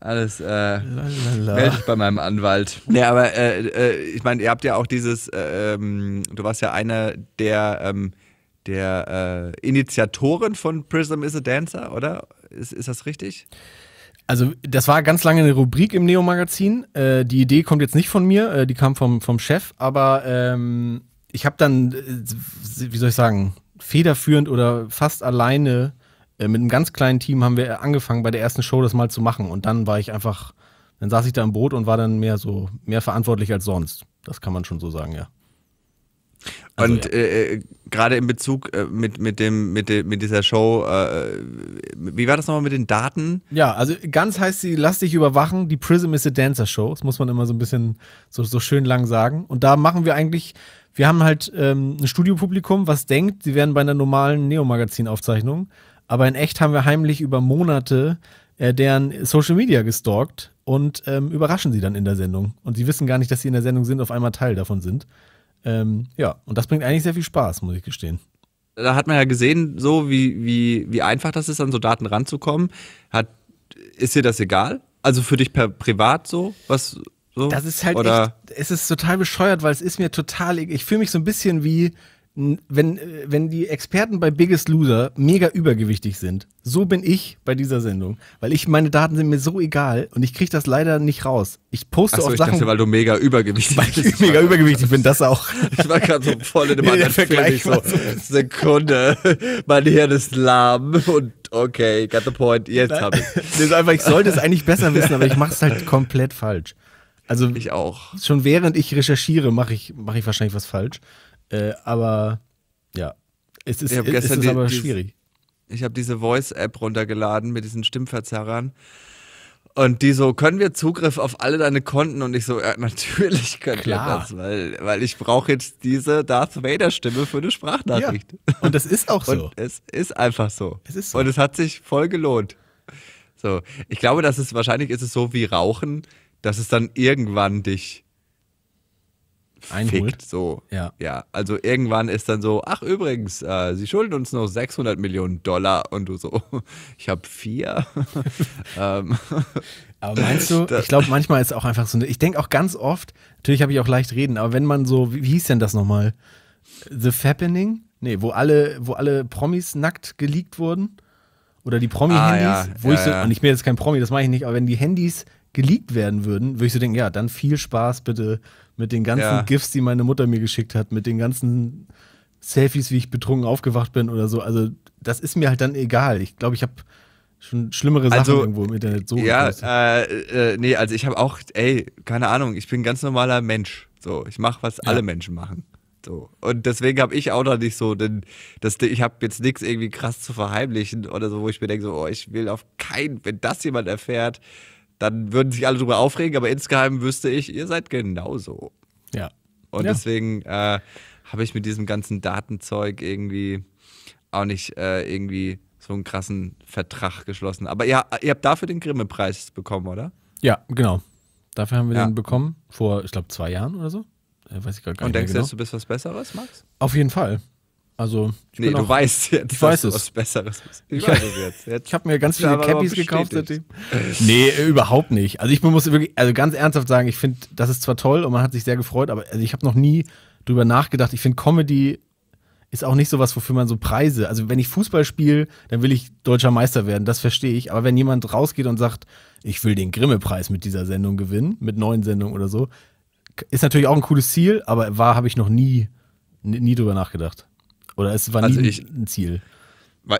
Alles äh, melde ich bei meinem Anwalt. Nee, aber äh, äh, ich meine, ihr habt ja auch dieses, äh, ähm, du warst ja einer der, ähm, der äh, Initiatoren von Prism is a Dancer, oder? Ist, ist das richtig? Ja also das war ganz lange eine Rubrik im Neo-Magazin. Äh, die Idee kommt jetzt nicht von mir, äh, die kam vom, vom Chef, aber ähm, ich habe dann, äh, wie soll ich sagen, federführend oder fast alleine äh, mit einem ganz kleinen Team haben wir angefangen, bei der ersten Show das mal zu machen. Und dann war ich einfach, dann saß ich da im Boot und war dann mehr so, mehr verantwortlich als sonst. Das kann man schon so sagen, ja. Also, und ja. äh, äh gerade in Bezug äh, mit, mit, dem, mit, de, mit dieser Show, äh, wie war das nochmal mit den Daten? Ja, also ganz heißt sie, lass dich überwachen, die Prism is a Dancer Show. Das muss man immer so ein bisschen so, so schön lang sagen. Und da machen wir eigentlich, wir haben halt ähm, ein Studiopublikum, was denkt, sie wären bei einer normalen Neo-Magazin-Aufzeichnung. Aber in echt haben wir heimlich über Monate äh, deren Social Media gestalkt und ähm, überraschen sie dann in der Sendung. Und sie wissen gar nicht, dass sie in der Sendung sind, auf einmal Teil davon sind. Ähm, ja, und das bringt eigentlich sehr viel Spaß, muss ich gestehen. Da hat man ja gesehen, so wie, wie, wie einfach das ist, an so Daten ranzukommen. Hat, ist dir das egal? Also für dich per privat so? Was, so? Das ist halt Oder? echt, es ist total bescheuert, weil es ist mir total, e-, ich fühle mich so ein bisschen wie, wenn, äh, wenn die Experten bei Biggest Loser mega übergewichtig sind, so bin ich bei dieser Sendung. Weil ich, meine Daten sind mir so egal und ich kriege das leider nicht raus. Ich poste Ach so, auf ich Sachen. Dachte, weil du mega übergewichtig weil bist. Ich mega übergewichtig bin, das auch. Ich war gerade so voll in dem nee, anderen Vergleich. So, Sekunde, mein Hirn ist lahm und okay, got the point, jetzt habe ich. Das ist einfach, ich sollte es eigentlich besser wissen, aber ich mache es halt komplett falsch. Also ich auch. Schon während ich recherchiere, mache ich, mach ich wahrscheinlich was falsch. Äh, aber ja, es ist, ich es ist die, aber schwierig. ich habe diese Voice-App runtergeladen mit diesen Stimmverzerrern. Und die so, können wir Zugriff auf alle deine Konten? Und ich so, ja, natürlich können Klar. wir das, weil, weil ich brauche jetzt diese Darth Vader-Stimme für eine Sprachnachricht. Ja. Und das ist auch so. Und es ist einfach so. Es ist so. Und es hat sich voll gelohnt. So, ich glaube, dass es wahrscheinlich ist es so wie Rauchen, dass es dann irgendwann dich einholt. Fickt, so. Ja. ja. Also irgendwann ist dann so, ach übrigens, äh, sie schulden uns noch 600 Millionen Dollar und du so, ich habe vier. Ähm, aber meinst du, ich glaube manchmal ist auch einfach so, ich denke auch ganz oft, natürlich habe ich auch leicht reden, aber wenn man so, wie, wie hieß denn das nochmal? The Fappening? Nee, wo alle, wo alle Promis nackt geleakt wurden. Oder die Promi-Handys, ah, ja, wo ja, ich so, ja. und ich bin jetzt kein Promi, das mache ich nicht, aber wenn die Handys geleakt werden würden, würde ich so denken, ja, dann viel Spaß bitte mit den ganzen ja. GIFs, die meine Mutter mir geschickt hat, mit den ganzen Selfies, wie ich betrunken aufgewacht bin oder so. Also, das ist mir halt dann egal. Ich glaube, ich habe schon schlimmere Sachen also, irgendwo im Internet so. Ja, äh, äh, nee, also ich habe auch, ey, keine Ahnung, ich bin ein ganz normaler Mensch. So, ich mache, was ja. alle Menschen machen. So. Und deswegen habe ich auch noch nicht so, denn das, ich habe jetzt nichts irgendwie krass zu verheimlichen oder so, wo ich mir denke, so, oh, ich will auf keinen, wenn das jemand erfährt, dann würden sich alle drüber aufregen, aber insgeheim wüsste ich, ihr seid genauso. Ja. Und ja. deswegen äh, habe ich mit diesem ganzen Datenzeug irgendwie auch nicht äh, irgendwie so einen krassen Vertrag geschlossen. Aber ihr, ihr habt dafür den Grimme-Preis bekommen, oder? Ja, genau. Dafür haben wir ja. den bekommen, vor, ich glaube, zwei Jahren oder so. Äh, weiß ich gar, gar Und denkst du, genau. du bist was Besseres, Max? Auf jeden Fall. Also, nee, du auch, weißt jetzt, ich weiß es. was Besseres Ich, ich ich habe mir ganz viele Cappies gekauft seitdem. nee, überhaupt nicht. Also ich muss wirklich, also ganz ernsthaft sagen, ich finde, das ist zwar toll und man hat sich sehr gefreut, aber also ich habe noch nie drüber nachgedacht. Ich finde Comedy ist auch nicht so was, wofür man so Preise. Also wenn ich Fußball spiele, dann will ich deutscher Meister werden, das verstehe ich. Aber wenn jemand rausgeht und sagt, ich will den Grimme-Preis mit dieser Sendung gewinnen, mit neuen Sendungen oder so, ist natürlich auch ein cooles Ziel, aber war, habe ich noch nie, nie drüber nachgedacht. Oder es war also nie ich, ein Ziel.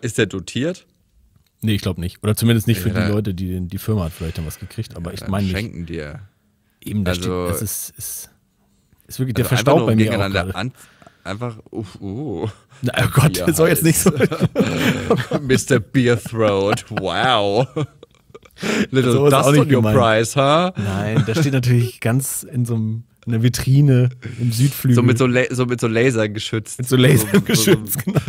Ist der dotiert? Nee, ich glaube nicht. Oder zumindest nicht ja, für die Leute, die die Firma hat vielleicht dann was gekriegt, aber ja, ich meine nicht. Schenken dir. Eben, das also, steht, das ist, ist, ist wirklich also der Verstaub bei mir auch an, Einfach, uh, uh. Na, oh Gott, das soll jetzt nicht so. Mr. Beer Throat, wow. Little so dust on your gemeint. prize, huh? Nein, das steht natürlich ganz in so einem an der Vitrine im Südflügel. So mit so, La so, mit so Lasern geschützt. Mit so Lasern so, geschützt, so, genau.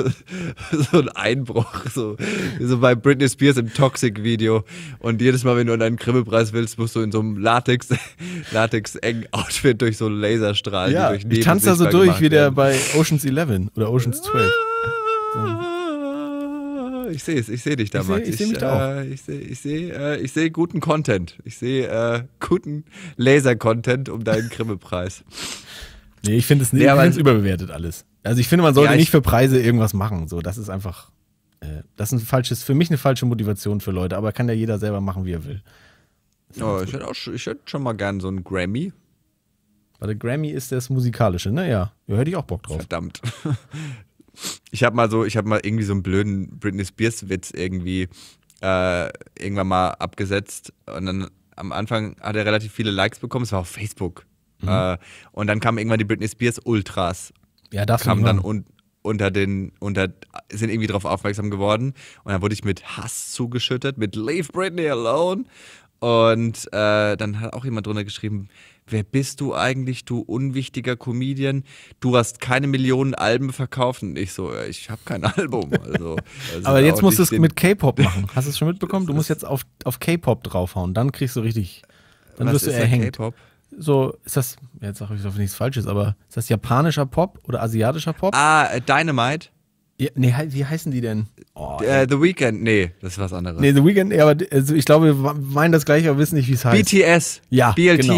so ein Einbruch, so, so bei Britney Spears im Toxic-Video. Und jedes Mal, wenn du an einen Krimmelpreis willst, musst du in so einem Latex, Latex-engen Outfit durch so Laserstrahlen. Ja, die Ja, ich tanze da so durch wie der bei Oceans 11 oder Oceans 12. so ich sehe es, ich sehe dich da, ich Max. Seh, ich sehe mich da äh, ich sehe ich seh, äh, seh guten Content. Ich sehe äh, guten Laser-Content um deinen Grimme-Preis. nee, ich finde es nicht, nee, aber, überbewertet alles. Also ich finde, man sollte ja, nicht für Preise irgendwas machen. So, das ist einfach, äh, das ist ein falsches, für mich eine falsche Motivation für Leute, aber kann ja jeder selber machen, wie er will. Oh, ich hätte, auch, ich schon mal gern so einen Grammy. Warte, Grammy ist das musikalische, ne? Ja, da hätte ich auch Bock drauf. Verdammt. Ich habe mal so, ich habe mal irgendwie so einen blöden Britney Spears Witz irgendwie äh, irgendwann mal abgesetzt und dann am Anfang hat er relativ viele Likes bekommen. Es war auf Facebook. Mhm. Äh, und dann kamen irgendwann die Britney Spears Ultras. Ja, darf kamen dann un unter den unter sind irgendwie darauf aufmerksam geworden und dann wurde ich mit Hass zugeschüttet mit Leave Britney alone und äh, dann hat auch jemand drunter geschrieben, wer bist du eigentlich, du unwichtiger Comedian? Du hast keine Millionen Alben verkauft. Und ich so, äh, ich habe kein Album. Also, also Aber jetzt musst du es mit K-Pop machen. Hast du es schon mitbekommen? Du musst jetzt auf, auf K-Pop draufhauen. Dann kriegst du richtig, dann Was wirst du erhängt. so, ist das, jetzt sage ich hoffentlich nichts Falsches, aber ist das japanischer Pop oder asiatischer Pop? Ah, äh, Dynamite. Ja, nee, wie heißen die denn? Oh, äh, The Weeknd, nee, das ist was anderes. Nee, The Weeknd, nee, aber also ich glaube, wir meinen das gleich, aber wissen nicht, wie es heißt. BTS. Ja, BLT. Genau.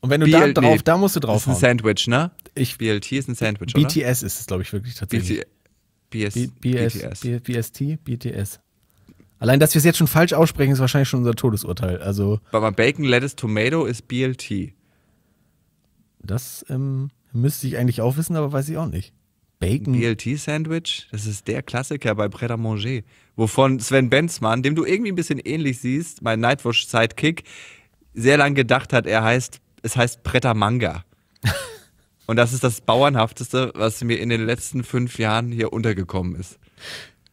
Und wenn du BL da drauf, nee, da musst du drauf. Das ist ein Sandwich, ne? Ich, BLT ist ein Sandwich, BTS oder? BTS ist es, glaube ich, wirklich tatsächlich. BS, B BS, BTS. BST, BTS. Allein, dass wir es jetzt schon falsch aussprechen, ist wahrscheinlich schon unser Todesurteil. Also Aber Bacon, Lettuce, Tomato ist BLT. Das ähm, müsste ich eigentlich auch wissen, aber weiß ich auch nicht. Bacon. BLT-Sandwich, das ist der Klassiker bei Prêt à Manger, wovon Sven Benzmann, dem du irgendwie ein bisschen ähnlich siehst, mein Nightwatch-Sidekick, sehr lange gedacht hat, er heißt, es heißt Prêt à Manga. Und das ist das Bauernhafteste, was mir in den letzten fünf Jahren hier untergekommen ist.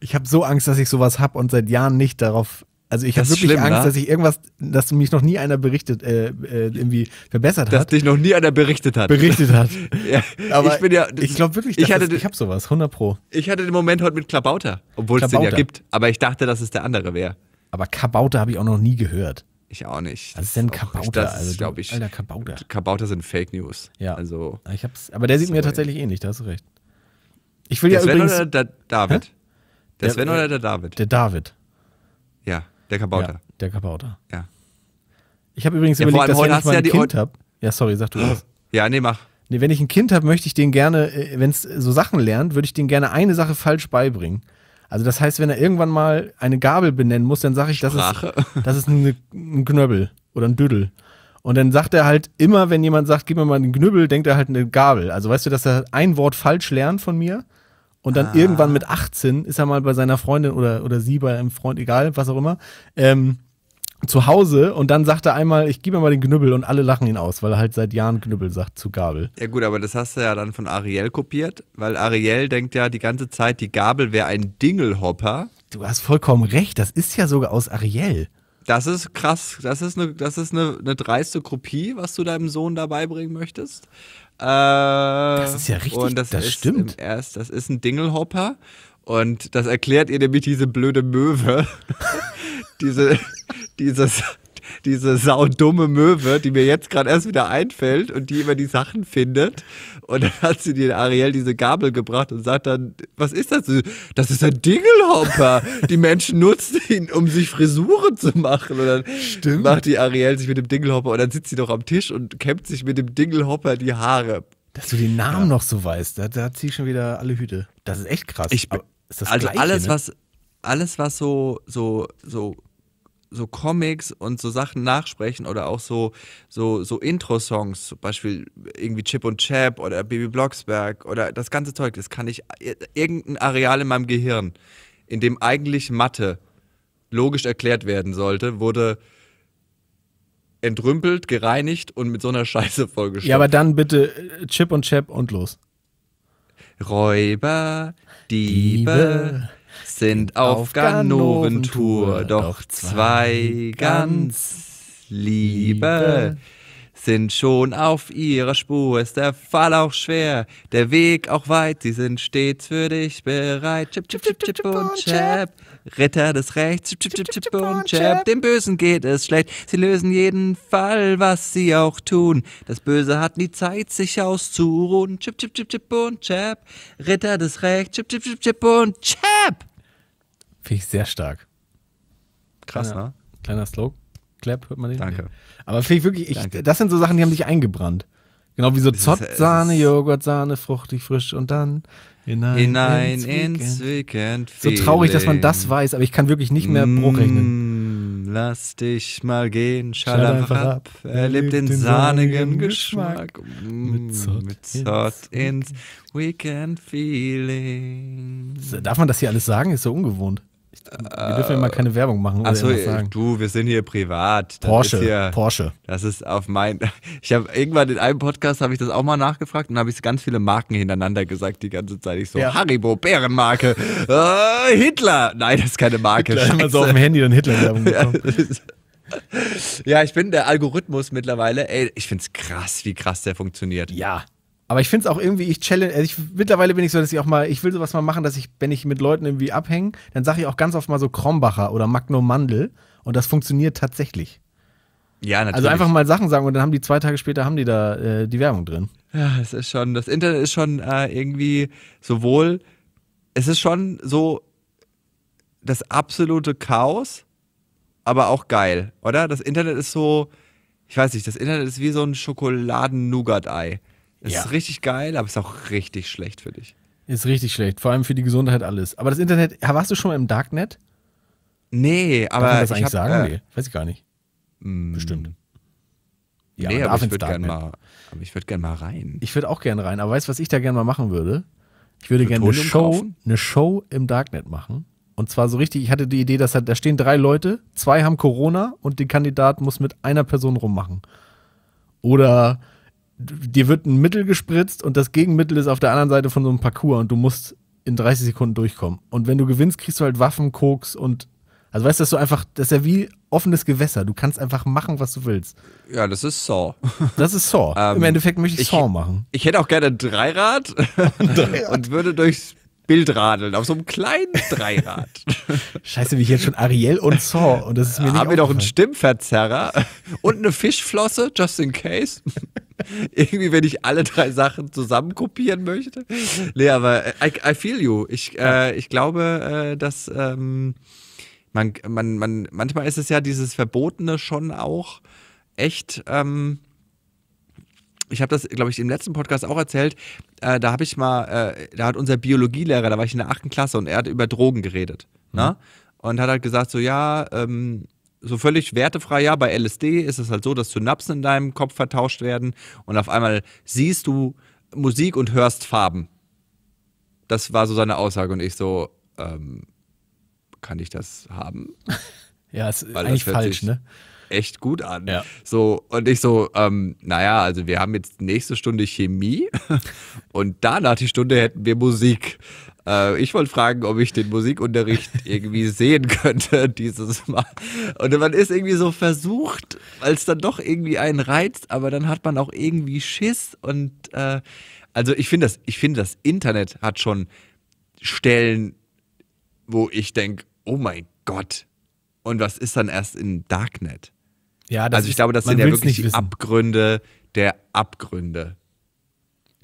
Ich habe so Angst, dass ich sowas habe und seit Jahren nicht darauf also ich habe wirklich schlimm, Angst, ne? dass ich irgendwas, dass mich noch nie einer berichtet, äh, äh, irgendwie verbessert dass hat. Dass dich noch nie einer berichtet hat. Berichtet hat. ja, Aber ich bin ja, ich glaube wirklich, ich, hatte, ich habe sowas, 100 pro. Ich hatte den Moment heute mit Klabauter, obwohl es den ja gibt. Aber ich dachte, dass es der andere wäre. Aber Kabauter habe ich auch noch nie gehört. Ich auch nicht. Was ist denn Kabauter? Das also, glaube ich. Alter, Kabauter. Kabauter sind Fake News. Ja. Also. Ich hab's, aber der sieht sorry. mir tatsächlich ähnlich, da hast du recht. Ich will der ja Sven übrigens. Oder der David? Hä? Der, der Sven äh, oder der David? Der David. Ja. Der Kabauter. Ja, der Kabauter. Ja. Ich habe übrigens ja, überlegt, dass wenn ich mal ein ja Kind habe. Ja, sorry, sag du was. Ja, nee, mach. Nee, wenn ich ein Kind habe, möchte ich den gerne, äh, wenn es so Sachen lernt, würde ich den gerne eine Sache falsch beibringen. Also das heißt, wenn er irgendwann mal eine Gabel benennen muss, dann sage ich, das Sprache. ist, das ist eine, ein Knöbel oder ein Düdel. Und dann sagt er halt immer, wenn jemand sagt, gib mir mal einen Knüppel, denkt er halt eine Gabel. Also weißt du, dass er ein Wort falsch lernt von mir und dann ah. irgendwann mit 18 ist er mal bei seiner Freundin oder, oder sie bei einem Freund, egal, was auch immer, ähm, zu Hause und dann sagt er einmal, ich gebe mir mal den Knüppel und alle lachen ihn aus, weil er halt seit Jahren Knüppel sagt zu Gabel. Ja gut, aber das hast du ja dann von Ariel kopiert, weil Ariel denkt ja die ganze Zeit, die Gabel wäre ein Dingelhopper. Du hast vollkommen recht, das ist ja sogar aus Ariel. Das ist krass. Das ist eine, das ist eine, eine dreiste Kopie, was du deinem Sohn dabei bringen möchtest. Äh, das ist ja richtig. das, das stimmt. Erst, das ist ein Dingelhopper. Und das erklärt ihr nämlich diese blöde Möwe. diese, dieses, diese saudumme Möwe, die mir jetzt gerade erst wieder einfällt und die immer die Sachen findet. Und dann hat sie den Ariel diese Gabel gebracht und sagt dann, was ist das? Das ist ein Dingelhopper. Die Menschen nutzen ihn, um sich Frisuren zu machen. Und dann Stimmt. macht die Ariel sich mit dem Dingelhopper und dann sitzt sie doch am Tisch und kämmt sich mit dem Dingelhopper die Haare. Dass du den Namen ja. noch so weißt, da, da ziehe ich schon wieder alle Hüte. Das ist echt krass. Ich, also Gleiche, alles, ne? was alles, was so, so, so so Comics und so Sachen nachsprechen oder auch so, so, so Intro-Songs, zum Beispiel irgendwie Chip und Chap oder Baby Blocksberg oder das ganze Zeug, das kann ich äh, irgendein Areal in meinem Gehirn, in dem eigentlich Mathe logisch erklärt werden sollte, wurde entrümpelt, gereinigt und mit so einer Scheiße vollgeschrieben. Ja, aber dann bitte äh, Chip und Chap und los. Räuber, Diebe, Diebe sind auf Ganoventour, doch zwei ganz liebe sind schon auf ihrer Spur, ist der Fall auch schwer, der Weg auch weit, sie sind stets für dich bereit. Chip, chip, chip, chip, und chap. Ritter des Rechts, chip, chip, chip, chip und chap. Dem Bösen geht es schlecht, sie lösen jeden Fall, was sie auch tun. Das Böse hat nie Zeit, sich auszuruhen. Chip, chip, chip, chip und chap. Ritter des Rechts, chip, chip, chip, chip und chap. Finde ich sehr stark. Krass, kleiner, ne? Kleiner Slow Clap, hört man den? Danke. Aber finde ich wirklich, ich, das sind so Sachen, die haben dich eingebrannt. Genau wie so Zott-Sahne, Joghurt-Sahne, fruchtig, frisch und dann hinein, hinein ins, Weekend. Ins Weekend so traurig, dass man das weiß, aber ich kann wirklich nicht mehr mm, Brot Lass dich mal gehen, schall einfach ab, erlebt den, den sahnigen Geschmack. Mm, mit Zott, mit Zott ins Weekend-Feeling. Darf man das hier alles sagen? Ist so ungewohnt. Wir dürfen ja mal keine Werbung machen. Achso, du, wir sind hier privat. Das Porsche, hier, Porsche. Das ist auf mein. Ich habe irgendwann in einem Podcast habe ich das auch mal nachgefragt und habe ich ganz viele Marken hintereinander gesagt die ganze Zeit. Ich so ja. Haribo Bärenmarke, äh, Hitler. Nein, das ist keine Marke. Hitler, immer so auf dem Handy dann Hitler Werbung bekommen. ja, ich bin der Algorithmus mittlerweile. Ey, ich find's krass, wie krass der funktioniert. Ja. Aber ich finde es auch irgendwie, ich challenge, also ich, mittlerweile bin ich so, dass ich auch mal, ich will sowas mal machen, dass ich, wenn ich mit Leuten irgendwie abhänge, dann sage ich auch ganz oft mal so Krombacher oder Magnum Mandel und das funktioniert tatsächlich. Ja, natürlich. Also einfach mal Sachen sagen und dann haben die zwei Tage später haben die da äh, die Werbung drin. Ja, es ist schon, das Internet ist schon äh, irgendwie sowohl, es ist schon so das absolute Chaos, aber auch geil, oder? Das Internet ist so, ich weiß nicht, das Internet ist wie so ein Schokoladen-Nougat-Ei. Es ja. ist richtig geil, aber es ist auch richtig schlecht für dich. Ist richtig schlecht, vor allem für die Gesundheit alles. Aber das Internet, warst du schon mal im Darknet? Nee, aber. Darf man das eigentlich hab, sagen? Äh, nee, weiß ich gar nicht. Hm. Bestimmt. Ja, nee, aber ich würde gerne mal, aber ich würd gern mal rein. Ich würde auch gerne rein, aber weißt du, was ich da gerne mal machen würde? Ich würde gerne eine Show, eine Show im Darknet machen. Und zwar so richtig, ich hatte die Idee, dass da, da stehen drei Leute, zwei haben Corona und der Kandidat muss mit einer Person rummachen. Oder dir wird ein Mittel gespritzt und das Gegenmittel ist auf der anderen Seite von so einem Parcours und du musst in 30 Sekunden durchkommen. Und wenn du gewinnst, kriegst du halt Waffen, Koks und also weißt du, dass du einfach, das ist ja wie offenes Gewässer. Du kannst einfach machen, was du willst. Ja, das ist Saw. Das ist Saw. Ähm, Im Endeffekt möchte ich, ich Saw machen. Ich hätte auch gerne ein Dreirad, ein Dreirad. und würde durchs Bild radeln, auf so einem kleinen Dreirad. Scheiße, wie ich jetzt schon Ariel und Saw und das ist mir nicht Haben wir doch einen Stimmverzerrer und eine Fischflosse, just in case. irgendwie, wenn ich alle drei Sachen zusammen kopieren möchte. Nee, aber äh, I, I feel you. Ich, äh, ich glaube, äh, dass ähm, man, man, man, manchmal ist es ja dieses Verbotene schon auch echt. Ähm, ich habe das, glaube ich, im letzten Podcast auch erzählt. Äh, da habe ich mal, äh, da hat unser Biologielehrer, da war ich in der achten Klasse und er hat über Drogen geredet. Mhm. Ne? Und hat halt gesagt, so ja, ähm, so völlig wertefrei, ja, bei LSD ist es halt so, dass Synapsen in deinem Kopf vertauscht werden und auf einmal siehst du Musik und hörst Farben. Das war so seine Aussage und ich so, ähm, kann ich das haben? ja, ist Weil eigentlich falsch, ne? Echt gut an. Ja. So, und ich so, ähm, naja, also wir haben jetzt nächste Stunde Chemie und danach die Stunde hätten wir Musik. Äh, ich wollte fragen, ob ich den Musikunterricht irgendwie sehen könnte dieses Mal. Und man ist irgendwie so versucht, weil es dann doch irgendwie einen reizt, aber dann hat man auch irgendwie Schiss. Und äh, also ich finde das, ich das Internet hat schon Stellen, wo ich denke, oh mein Gott. Und was ist dann erst in Darknet? Ja, das also ich ist, glaube, das sind ja wirklich die Abgründe der Abgründe.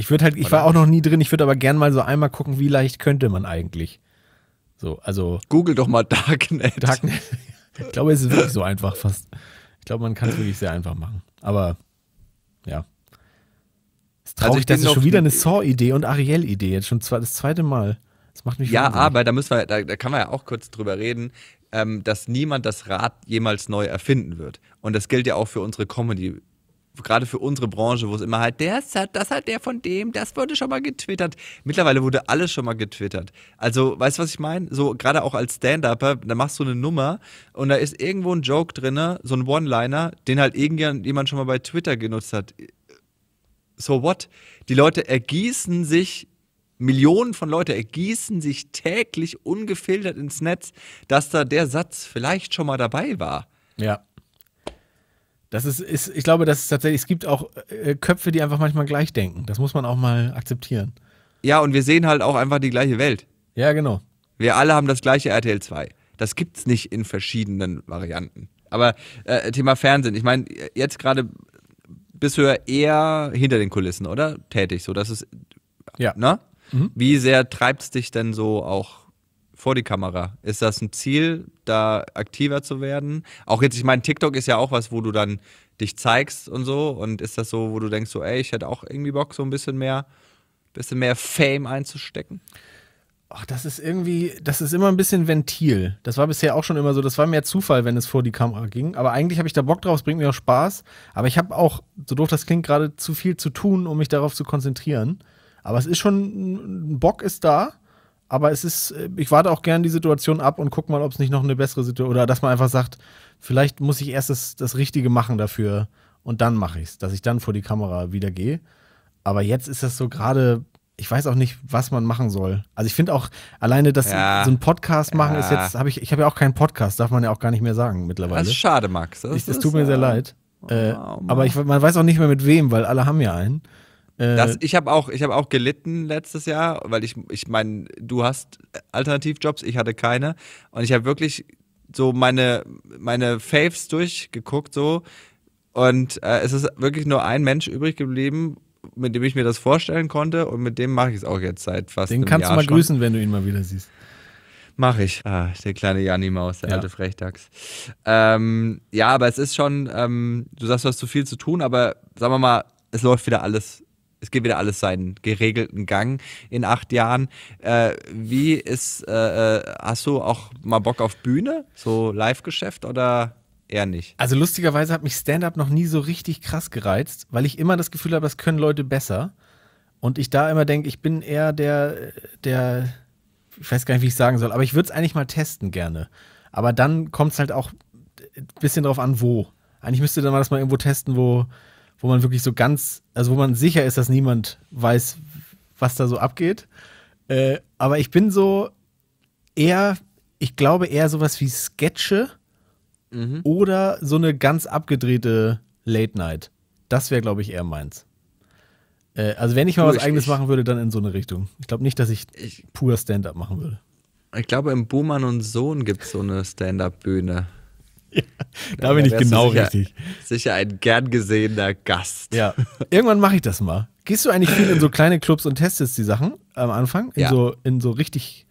Ich würde halt, ich war auch noch nie drin, ich würde aber gern mal so einmal gucken, wie leicht könnte man eigentlich. So, also. Google doch mal Darknet. Darknet. Ich glaube, es ist wirklich so einfach fast. Ich glaube, man kann es wirklich sehr einfach machen. Aber ja. Ist also traurig, also ich dass es schon wieder eine Saw-Idee und Ariel-Idee jetzt schon das zweite Mal. Das macht mich Ja, unruhig. aber da müssen wir, da, da kann man ja auch kurz drüber reden, ähm, dass niemand das Rad jemals neu erfinden wird. Und das gilt ja auch für unsere Comedy gerade für unsere Branche, wo es immer halt, der hat, das hat der von dem, das wurde schon mal getwittert. Mittlerweile wurde alles schon mal getwittert. Also, weißt du, was ich meine? So, gerade auch als Stand-Upper, da machst du eine Nummer und da ist irgendwo ein Joke drin, so ein One-Liner, den halt irgendjemand schon mal bei Twitter genutzt hat. So what? Die Leute ergießen sich Millionen von Leute ergießen sich täglich ungefiltert ins Netz, dass da der Satz vielleicht schon mal dabei war. Ja. Das ist, ist ich glaube, das ist tatsächlich, es gibt auch äh, Köpfe, die einfach manchmal gleich denken. Das muss man auch mal akzeptieren. Ja, und wir sehen halt auch einfach die gleiche Welt. Ja, genau. Wir alle haben das gleiche RTL 2. Das gibt es nicht in verschiedenen Varianten. Aber äh, Thema Fernsehen, ich meine, jetzt gerade bist du ja eher hinter den Kulissen, oder? Tätig, so dass es. Ja. Ne? Mhm. Wie sehr treibt es dich denn so auch vor die Kamera? Ist das ein Ziel, da aktiver zu werden? Auch jetzt, ich meine, TikTok ist ja auch was, wo du dann dich zeigst und so. Und ist das so, wo du denkst, so, ey, ich hätte auch irgendwie Bock, so ein bisschen mehr, bisschen mehr Fame einzustecken? Ach, das ist irgendwie, das ist immer ein bisschen Ventil. Das war bisher auch schon immer so, das war mehr Zufall, wenn es vor die Kamera ging. Aber eigentlich habe ich da Bock drauf, es bringt mir auch Spaß. Aber ich habe auch, so doof das klingt, gerade zu viel zu tun, um mich darauf zu konzentrieren. Aber es ist schon, ein Bock ist da. Aber es ist, äh, ich warte auch gerne die Situation ab und gucke mal, ob es nicht noch eine bessere Situation oder dass man einfach sagt, vielleicht muss ich erst das, das Richtige machen dafür und dann mache ich es, dass ich dann vor die Kamera wieder gehe. Aber jetzt ist das so gerade, ich weiß auch nicht, was man machen soll. Also ich finde auch alleine, dass ja. so ein Podcast machen ja. ist jetzt, habe ich, ich habe ja auch keinen Podcast, darf man ja auch gar nicht mehr sagen mittlerweile. Das ist schade, Max. Das, ich, das tut mir ja. sehr leid. Oh, äh, aber ich, man weiß auch nicht mehr mit wem, weil alle haben ja einen. Das, äh. ich habe auch, hab auch gelitten letztes Jahr, weil ich, ich meine, du hast Alternativjobs, ich hatte keine. Und ich habe wirklich so meine, meine Faves durchgeguckt, so. Und äh, es ist wirklich nur ein Mensch übrig geblieben, mit dem ich mir das vorstellen konnte. Und mit dem mache ich es auch jetzt seit fast Den einem kannst Jahr du mal schon. grüßen, wenn du ihn mal wieder siehst. Mache ich. Ah, der kleine Janni-Maus, der ja. alte Frechdachs. Ähm, ja, aber es ist schon, ähm, du sagst, du hast zu viel zu tun, aber sagen wir mal, es läuft wieder alles es geht wieder alles seinen geregelten Gang in acht Jahren. Äh, wie ist, äh, äh, hast du auch mal Bock auf Bühne, so Live-Geschäft oder eher nicht? Also lustigerweise hat mich Stand-up noch nie so richtig krass gereizt, weil ich immer das Gefühl habe, das können Leute besser. Und ich da immer denke, ich bin eher der, der, ich weiß gar nicht, wie ich sagen soll, aber ich würde es eigentlich mal testen gerne. Aber dann kommt es halt auch ein bisschen drauf an, wo. Eigentlich müsste dann mal das mal irgendwo testen, wo wo man wirklich so ganz, also wo man sicher ist, dass niemand weiß, was da so abgeht. Äh, aber ich bin so eher, ich glaube eher sowas wie Sketche mhm. oder so eine ganz abgedrehte Late Night. Das wäre, glaube ich, eher meins. Äh, also wenn ich mal du, was ich, eigenes ich, machen würde, dann in so eine Richtung. Ich glaube nicht, dass ich, ich pur Stand-up machen würde. Ich glaube, im Buhmann und Sohn gibt es so eine Stand-up-Bühne ja, da ja, bin ich genau sicher, richtig. Sicher ein gern gesehener Gast. Ja. Irgendwann mache ich das mal. Gehst du eigentlich viel in so kleine Clubs und testest die Sachen am Anfang? In, ja. so, in so richtig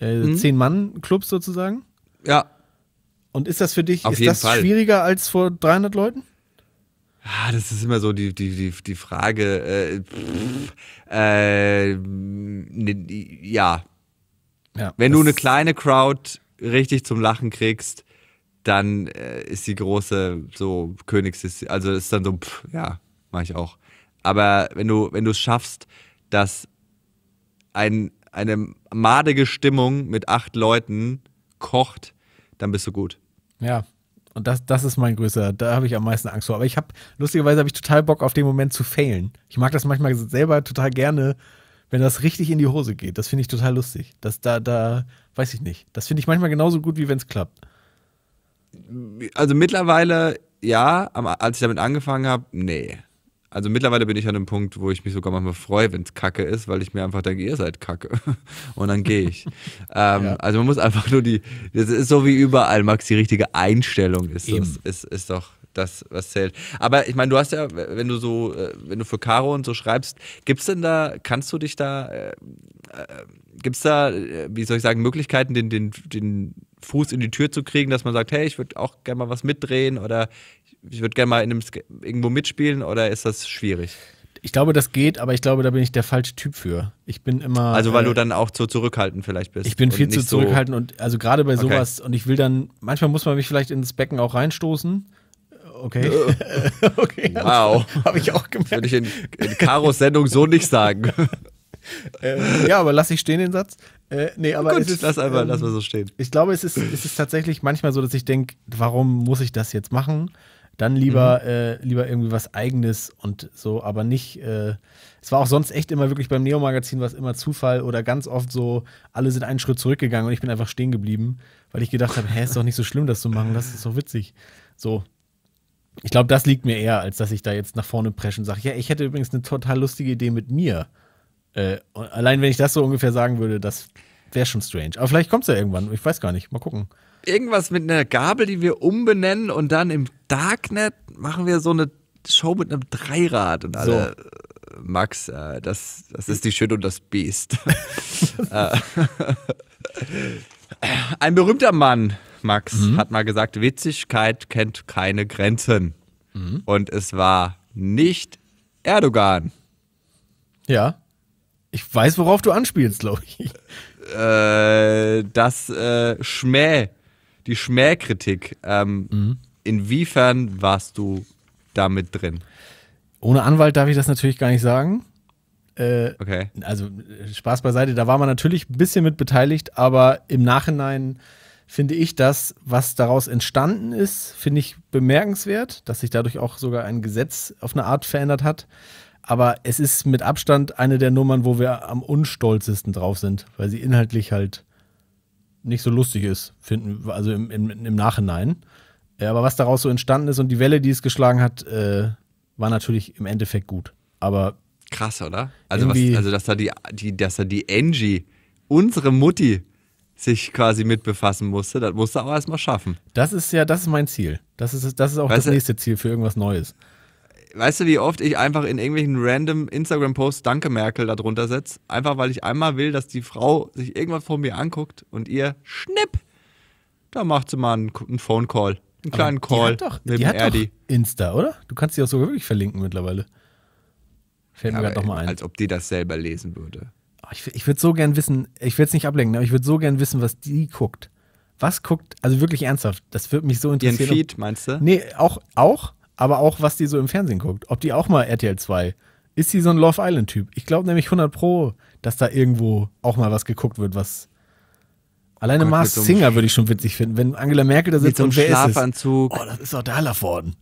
äh, mhm. Zehn-Mann-Clubs sozusagen? Ja. Und ist das für dich, Auf ist das Fall. schwieriger als vor 300 Leuten? Ah, das ist immer so die, die, die, die Frage. Äh, pff, äh, ne, ja. ja. Wenn du eine kleine Crowd richtig zum Lachen kriegst, dann äh, ist die große so Königs, also ist dann so, pff, ja, mache ich auch. Aber wenn du, wenn du es schaffst, dass ein, eine madige Stimmung mit acht Leuten kocht, dann bist du gut. Ja, und das, das ist mein größter, da habe ich am meisten Angst vor. Aber ich habe, lustigerweise habe ich total Bock auf den Moment zu failen. Ich mag das manchmal selber total gerne, wenn das richtig in die Hose geht. Das finde ich total lustig. Das da, da, weiß ich nicht. Das finde ich manchmal genauso gut, wie wenn es klappt also mittlerweile, ja, als ich damit angefangen habe, nee. Also mittlerweile bin ich an dem Punkt, wo ich mich sogar manchmal freue, wenn es Kacke ist, weil ich mir einfach denke, ihr seid Kacke. Und dann gehe ich. ähm, ja. Also man muss einfach nur die, das ist so wie überall, Max, die richtige Einstellung ist das. Ist, ist doch das, was zählt. Aber ich meine, du hast ja, wenn du so, äh, wenn du für Caro und so schreibst, gibt's denn da, kannst du dich da, äh, äh, gibt's da, äh, wie soll ich sagen, Möglichkeiten, den, den, den Fuß in die Tür zu kriegen, dass man sagt, hey, ich würde auch gerne mal was mitdrehen oder ich würde gerne mal in einem irgendwo mitspielen oder ist das schwierig? Ich glaube, das geht, aber ich glaube, da bin ich der falsche Typ für. Ich bin immer. Also, weil äh, du dann auch zu zurückhaltend vielleicht bist. Ich bin viel zu zurückhaltend so und also gerade bei sowas okay. und ich will dann, manchmal muss man mich vielleicht ins Becken auch reinstoßen. Okay. okay wow. Habe ich auch gemerkt. Würde ich in, in Karos Sendung so nicht sagen. äh, ja, aber lass ich stehen den Satz. Äh, nee, aber Gut, ist, lass einfach, ähm, lass mal so stehen. Ich glaube, es ist, es ist tatsächlich manchmal so, dass ich denke, warum muss ich das jetzt machen? Dann lieber, mhm. äh, lieber irgendwie was Eigenes und so, aber nicht. Äh, es war auch sonst echt immer wirklich beim Neo-Magazin was immer Zufall oder ganz oft so, alle sind einen Schritt zurückgegangen und ich bin einfach stehen geblieben, weil ich gedacht habe, hä, ist doch nicht so schlimm, das zu machen, das ist doch witzig. So, ich glaube, das liegt mir eher, als dass ich da jetzt nach vorne preschen und sage, ja, ich hätte übrigens eine total lustige Idee mit mir. Äh, allein wenn ich das so ungefähr sagen würde, das wäre schon strange. Aber vielleicht kommt es ja irgendwann. Ich weiß gar nicht. Mal gucken. Irgendwas mit einer Gabel, die wir umbenennen und dann im Darknet machen wir so eine Show mit einem Dreirad und alle. So. Äh, Max, äh, das, das ist die Schöne und das Biest. Äh, ein berühmter Mann, Max, mhm. hat mal gesagt, Witzigkeit kennt keine Grenzen. Mhm. Und es war nicht Erdogan. Ja. Ich weiß, worauf du anspielst, glaube ich. Äh, das äh, Schmäh, die Schmähkritik. Ähm, mhm. Inwiefern warst du damit drin? Ohne Anwalt darf ich das natürlich gar nicht sagen. Äh, okay. Also Spaß beiseite, da war man natürlich ein bisschen mit beteiligt, aber im Nachhinein finde ich das, was daraus entstanden ist, finde ich bemerkenswert, dass sich dadurch auch sogar ein Gesetz auf eine Art verändert hat. Aber es ist mit Abstand eine der Nummern, wo wir am unstolzesten drauf sind, weil sie inhaltlich halt nicht so lustig ist, finden wir, also im, im, im Nachhinein. Äh, aber was daraus so entstanden ist und die Welle, die es geschlagen hat, äh, war natürlich im Endeffekt gut. Aber krass, oder? Also, was, also dass da die, die, dass da die Angie, unsere Mutti, sich quasi mit befassen musste, das musste auch erstmal schaffen. Das ist ja, das ist mein Ziel. Das ist, das ist auch weißt das nächste Ziel für irgendwas Neues weißt du, wie oft ich einfach in irgendwelchen random Instagram-Posts Danke Merkel darunter setze? Einfach weil ich einmal will, dass die Frau sich irgendwas von mir anguckt und ihr Schnipp, da macht sie mal einen, einen Phone Call. Einen kleinen die Call. Hat doch, mit die hat Erdi. doch Insta, oder? Du kannst sie auch sogar wirklich verlinken mittlerweile. Fällt ja, mir gerade nochmal ein. Als ob die das selber lesen würde. Ah, ich, ich würde so gern wissen, ich will es nicht ablenken, aber ich würde so gern wissen, was die guckt. Was guckt, also wirklich ernsthaft, das würde mich so interessieren. Ihren Feed, meinst du? Nee, auch, auch aber auch, was die so im Fernsehen guckt. Ob die auch mal RTL 2. Ist sie so ein Love Island-Typ? Ich glaube nämlich 100 Pro, dass da irgendwo auch mal was geguckt wird, was. Alleine Mars so Singer würde ich schon witzig finden, wenn Angela Merkel da sitzt so und wer Schlafanzug. ist es? Oh, das ist doch Dalaforden.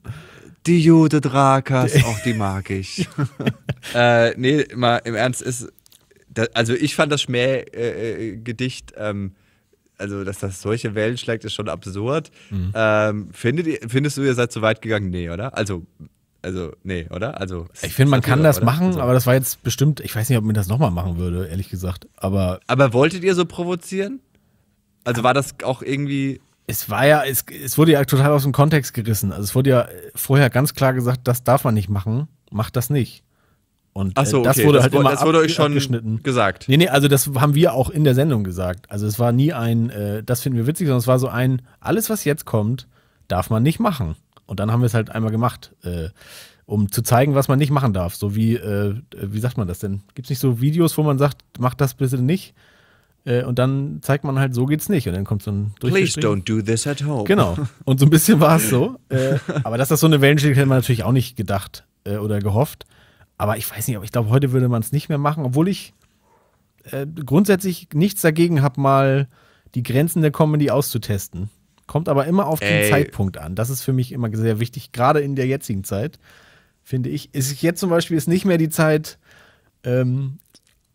Die Jude Drakas, auch die mag ich. äh, nee, mal im Ernst ist, also ich fand das Schmähgedicht äh, äh, ähm, also dass das solche Wellen schlägt, ist schon absurd. Mhm. Ähm, findet ihr, findest du, ihr seid zu weit gegangen? Nee, oder? Also, also, nee, oder? Also, ich finde, man kann das oder? machen, also. aber das war jetzt bestimmt, ich weiß nicht, ob man das nochmal machen würde, ehrlich gesagt. Aber, aber wolltet ihr so provozieren? Also war das auch irgendwie. Es war ja, es, es wurde ja total aus dem Kontext gerissen. Also es wurde ja vorher ganz klar gesagt, das darf man nicht machen, macht das nicht. Und äh, so, okay. das wurde halt wurde, immer wurde euch schon gesagt. Nee, nee, also das haben wir auch in der Sendung gesagt. Also es war nie ein, äh, das finden wir witzig, sondern es war so ein, alles was jetzt kommt, darf man nicht machen. Und dann haben wir es halt einmal gemacht, äh, um zu zeigen, was man nicht machen darf. So wie, äh, wie sagt man das denn? Gibt es nicht so Videos, wo man sagt, mach das bitte nicht? Äh, und dann zeigt man halt, so geht's nicht. Und dann kommt so ein Please don't do this at home. Genau. Und so ein bisschen war es so. Äh, aber dass das so eine Wellen hätte man natürlich auch nicht gedacht oder gehofft. Aber ich weiß nicht, aber ich glaube, heute würde man es nicht mehr machen, obwohl ich äh, grundsätzlich nichts dagegen habe, mal die Grenzen der Comedy auszutesten. Kommt aber immer auf den Ey. Zeitpunkt an. Das ist für mich immer sehr wichtig, gerade in der jetzigen Zeit, finde ich. Ist jetzt zum Beispiel ist nicht mehr die Zeit, ähm,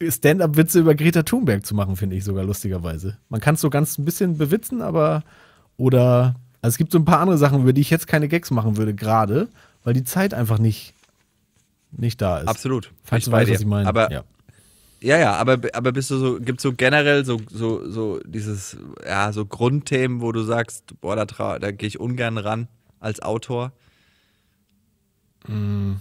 Stand-up-Witze über Greta Thunberg zu machen, finde ich sogar lustigerweise. Man kann es so ganz ein bisschen bewitzen, aber oder also es gibt so ein paar andere Sachen, über die ich jetzt keine Gags machen würde, gerade, weil die Zeit einfach nicht nicht da ist. Absolut. Falls ich du weißt, was ich meine. Aber ja. Ja, ja, aber, aber bist du so, gibt es so generell so, so, so dieses, ja, so Grundthemen, wo du sagst, boah, da, da gehe ich ungern ran als Autor? Mm,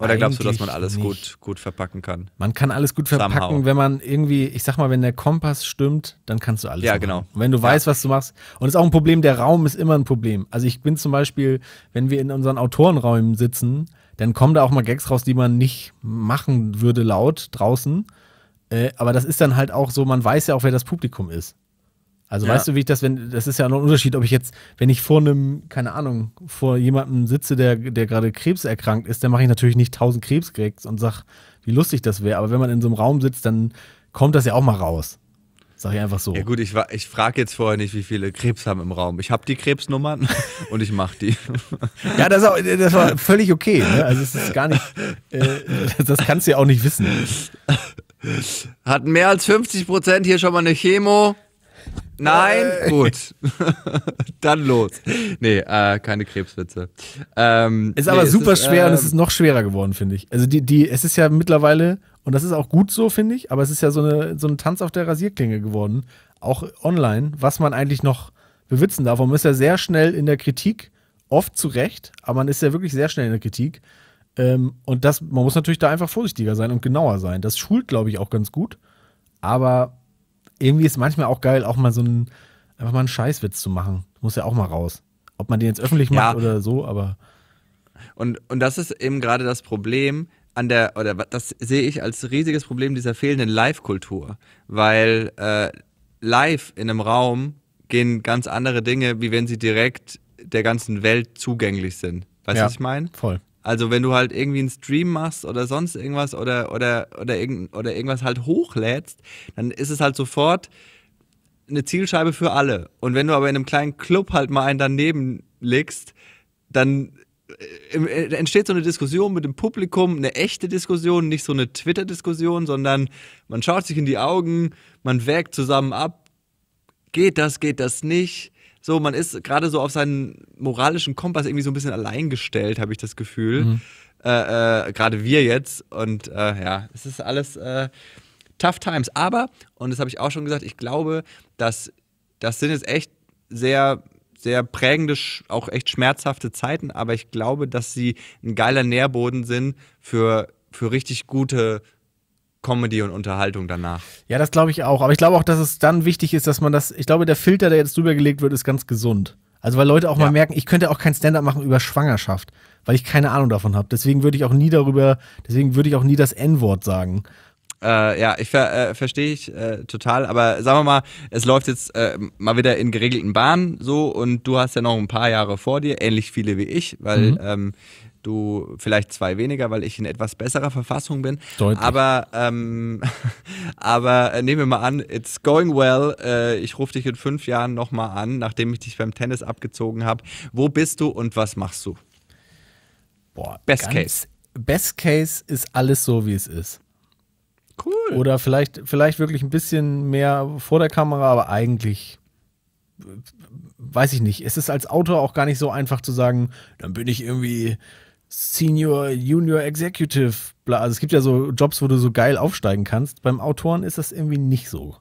Oder glaubst du, dass man alles gut, gut verpacken kann? Man kann alles gut verpacken, Somehow. wenn man irgendwie, ich sag mal, wenn der Kompass stimmt, dann kannst du alles. Ja, genau. machen. genau. Und wenn du weißt, was du machst. Und es ist auch ein Problem, der Raum ist immer ein Problem. Also ich bin zum Beispiel, wenn wir in unseren Autorenräumen sitzen, dann kommen da auch mal Gags raus, die man nicht machen würde laut draußen. Äh, aber das ist dann halt auch so, man weiß ja auch, wer das Publikum ist. Also ja. weißt du, wie ich das, wenn, das ist ja noch ein Unterschied, ob ich jetzt, wenn ich vor einem, keine Ahnung, vor jemandem sitze, der, der gerade Krebs erkrankt ist, dann mache ich natürlich nicht tausend Krebsgags und sag, wie lustig das wäre. Aber wenn man in so einem Raum sitzt, dann kommt das ja auch mal raus. Sag ich einfach so. Ja gut, ich, ich frage jetzt vorher nicht, wie viele Krebs haben im Raum. Ich habe die Krebsnummern und ich mache die. ja, das, auch, das, war völlig okay. Ne? Also es ist gar nicht, äh, das kannst du ja auch nicht wissen. Hatten mehr als 50 Prozent hier schon mal eine Chemo? Nein? Äh. Gut. Dann los. Nee, äh, keine Krebswitze. Ähm, ist aber nee, super ist, schwer und es ähm, ist noch schwerer geworden, finde ich. Also die, die, es ist ja mittlerweile und das ist auch gut so, finde ich. Aber es ist ja so, eine, so ein Tanz auf der Rasierklinge geworden. Auch online, was man eigentlich noch bewitzen darf. Man ist ja sehr schnell in der Kritik, oft zu Recht, aber man ist ja wirklich sehr schnell in der Kritik. Ähm, und das, man muss natürlich da einfach vorsichtiger sein und genauer sein. Das schult, glaube ich, auch ganz gut. Aber irgendwie ist manchmal auch geil, auch mal so einen, einfach mal einen Scheißwitz zu machen. Muss ja auch mal raus. Ob man den jetzt öffentlich macht ja. oder so, aber. Und, und das ist eben gerade das Problem, an der, oder das sehe ich als riesiges Problem dieser fehlenden Live-Kultur, weil äh, live in einem Raum gehen ganz andere Dinge, wie wenn sie direkt der ganzen Welt zugänglich sind. Weißt du, ja, was ich meine? Voll. Also wenn du halt irgendwie einen Stream machst oder sonst irgendwas oder, oder, oder, irgend, oder irgendwas halt hochlädst, dann ist es halt sofort eine Zielscheibe für alle. Und wenn du aber in einem kleinen Club halt mal einen daneben legst, dann äh, entsteht so eine Diskussion mit dem Publikum, eine echte Diskussion, nicht so eine Twitter-Diskussion, sondern man schaut sich in die Augen, man wägt zusammen ab, geht das, geht das nicht. So, man ist gerade so auf seinen moralischen Kompass irgendwie so ein bisschen alleingestellt, habe ich das Gefühl. Mhm. Äh, äh, gerade wir jetzt. Und äh, ja, es ist alles äh, tough times. Aber, und das habe ich auch schon gesagt, ich glaube, dass das sind jetzt echt sehr sehr prägende, auch echt schmerzhafte Zeiten, aber ich glaube, dass sie ein geiler Nährboden sind für, für richtig gute Comedy und Unterhaltung danach. Ja, das glaube ich auch. Aber ich glaube auch, dass es dann wichtig ist, dass man das, ich glaube, der Filter, der jetzt drüber gelegt wird, ist ganz gesund. Also weil Leute auch ja. mal merken, ich könnte auch kein Stand-up machen über Schwangerschaft, weil ich keine Ahnung davon habe. Deswegen würde ich auch nie darüber, deswegen würde ich auch nie das N-Wort sagen, äh, ja, ich ver äh, verstehe ich äh, total, aber sagen wir mal, es läuft jetzt äh, mal wieder in geregelten Bahnen so und du hast ja noch ein paar Jahre vor dir, ähnlich viele wie ich, weil mhm. ähm, du vielleicht zwei weniger, weil ich in etwas besserer Verfassung bin. Deutlich. Aber, ähm, aber äh, nehmen wir mal an, it's going well. Äh, ich rufe dich in fünf Jahren nochmal an, nachdem ich dich beim Tennis abgezogen habe. Wo bist du und was machst du? Boah, Best Case. Best Case ist alles so, wie es ist. Cool. Oder vielleicht, vielleicht wirklich ein bisschen mehr vor der Kamera, aber eigentlich weiß ich nicht. Es ist als Autor auch gar nicht so einfach zu sagen, dann bin ich irgendwie Senior, Junior Executive. Bla. Also es gibt ja so Jobs, wo du so geil aufsteigen kannst. Beim Autoren ist das irgendwie nicht so.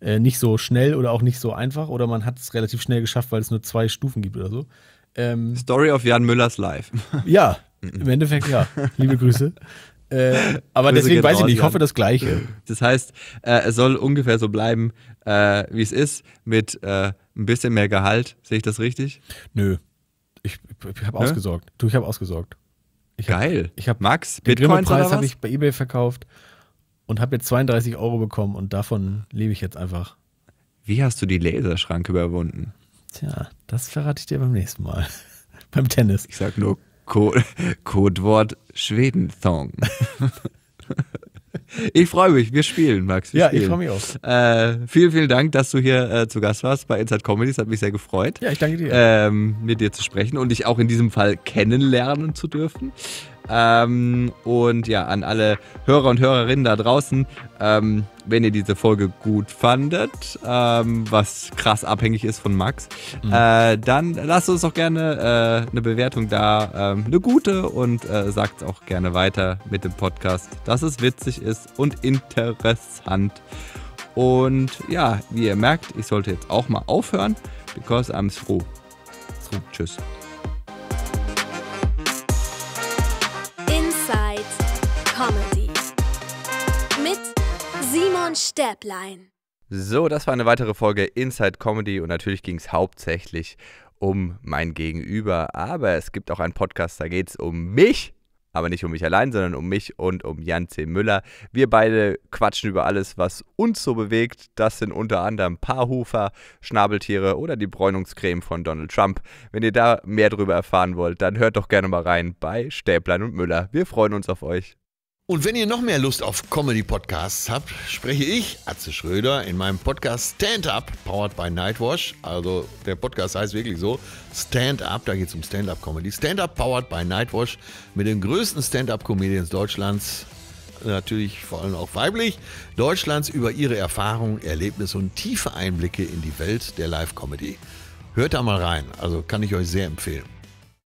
Äh, nicht so schnell oder auch nicht so einfach. Oder man hat es relativ schnell geschafft, weil es nur zwei Stufen gibt oder so. Ähm, Story of Jan Müllers Life. Ja, im Endeffekt ja. Liebe Grüße. Äh, aber Grüße deswegen weiß ich nicht, ich hoffe das Gleiche. Das heißt, äh, es soll ungefähr so bleiben, äh, wie es ist, mit äh, ein bisschen mehr Gehalt. Sehe ich das richtig? Nö. Ich, ich habe ausgesorgt. Du, ich habe ausgesorgt. Ich hab, Geil. Ich habe Max, Bitcoin Preis habe ich bei eBay verkauft und habe jetzt 32 Euro bekommen und davon lebe ich jetzt einfach. Wie hast du die Laserschranke überwunden? Tja, das verrate ich dir beim nächsten Mal. beim Tennis. Ich sag nur Co Codewort schweden Ich freue mich, wir spielen, Max. Wir ja, spielen. ich freue mich auch. Äh, vielen, vielen Dank, dass du hier äh, zu Gast warst bei Inside Comedy. Es hat mich sehr gefreut. Ja, ich danke dir. Ähm, mit dir zu sprechen und dich auch in diesem Fall kennenlernen zu dürfen. Ähm, und ja, an alle Hörer und Hörerinnen da draußen, ähm, wenn ihr diese Folge gut fandet, ähm, was krass abhängig ist von Max, mhm. äh, dann lasst uns doch gerne äh, eine Bewertung da, ähm, eine gute und äh, sagt es auch gerne weiter mit dem Podcast, dass es witzig ist und interessant. Und ja, wie ihr merkt, ich sollte jetzt auch mal aufhören, because I'm through. through. Tschüss. und Stäblein. So, das war eine weitere Folge Inside Comedy und natürlich ging es hauptsächlich um mein Gegenüber. Aber es gibt auch einen Podcast, da geht es um mich. Aber nicht um mich allein, sondern um mich und um Jan C. Müller. Wir beide quatschen über alles, was uns so bewegt. Das sind unter anderem Paarhufer, Schnabeltiere oder die Bräunungscreme von Donald Trump. Wenn ihr da mehr darüber erfahren wollt, dann hört doch gerne mal rein bei Stäblein und Müller. Wir freuen uns auf euch. Und wenn ihr noch mehr Lust auf Comedy-Podcasts habt, spreche ich, Atze Schröder, in meinem Podcast Stand Up, powered by Nightwash. Also der Podcast heißt wirklich so, Stand Up, da geht es um Stand-Up-Comedy. Stand Up powered by Nightwash mit den größten Stand-Up-Comedians Deutschlands, natürlich vor allem auch weiblich, Deutschlands über ihre Erfahrungen, Erlebnisse und tiefe Einblicke in die Welt der Live-Comedy. Hört da mal rein, also kann ich euch sehr empfehlen.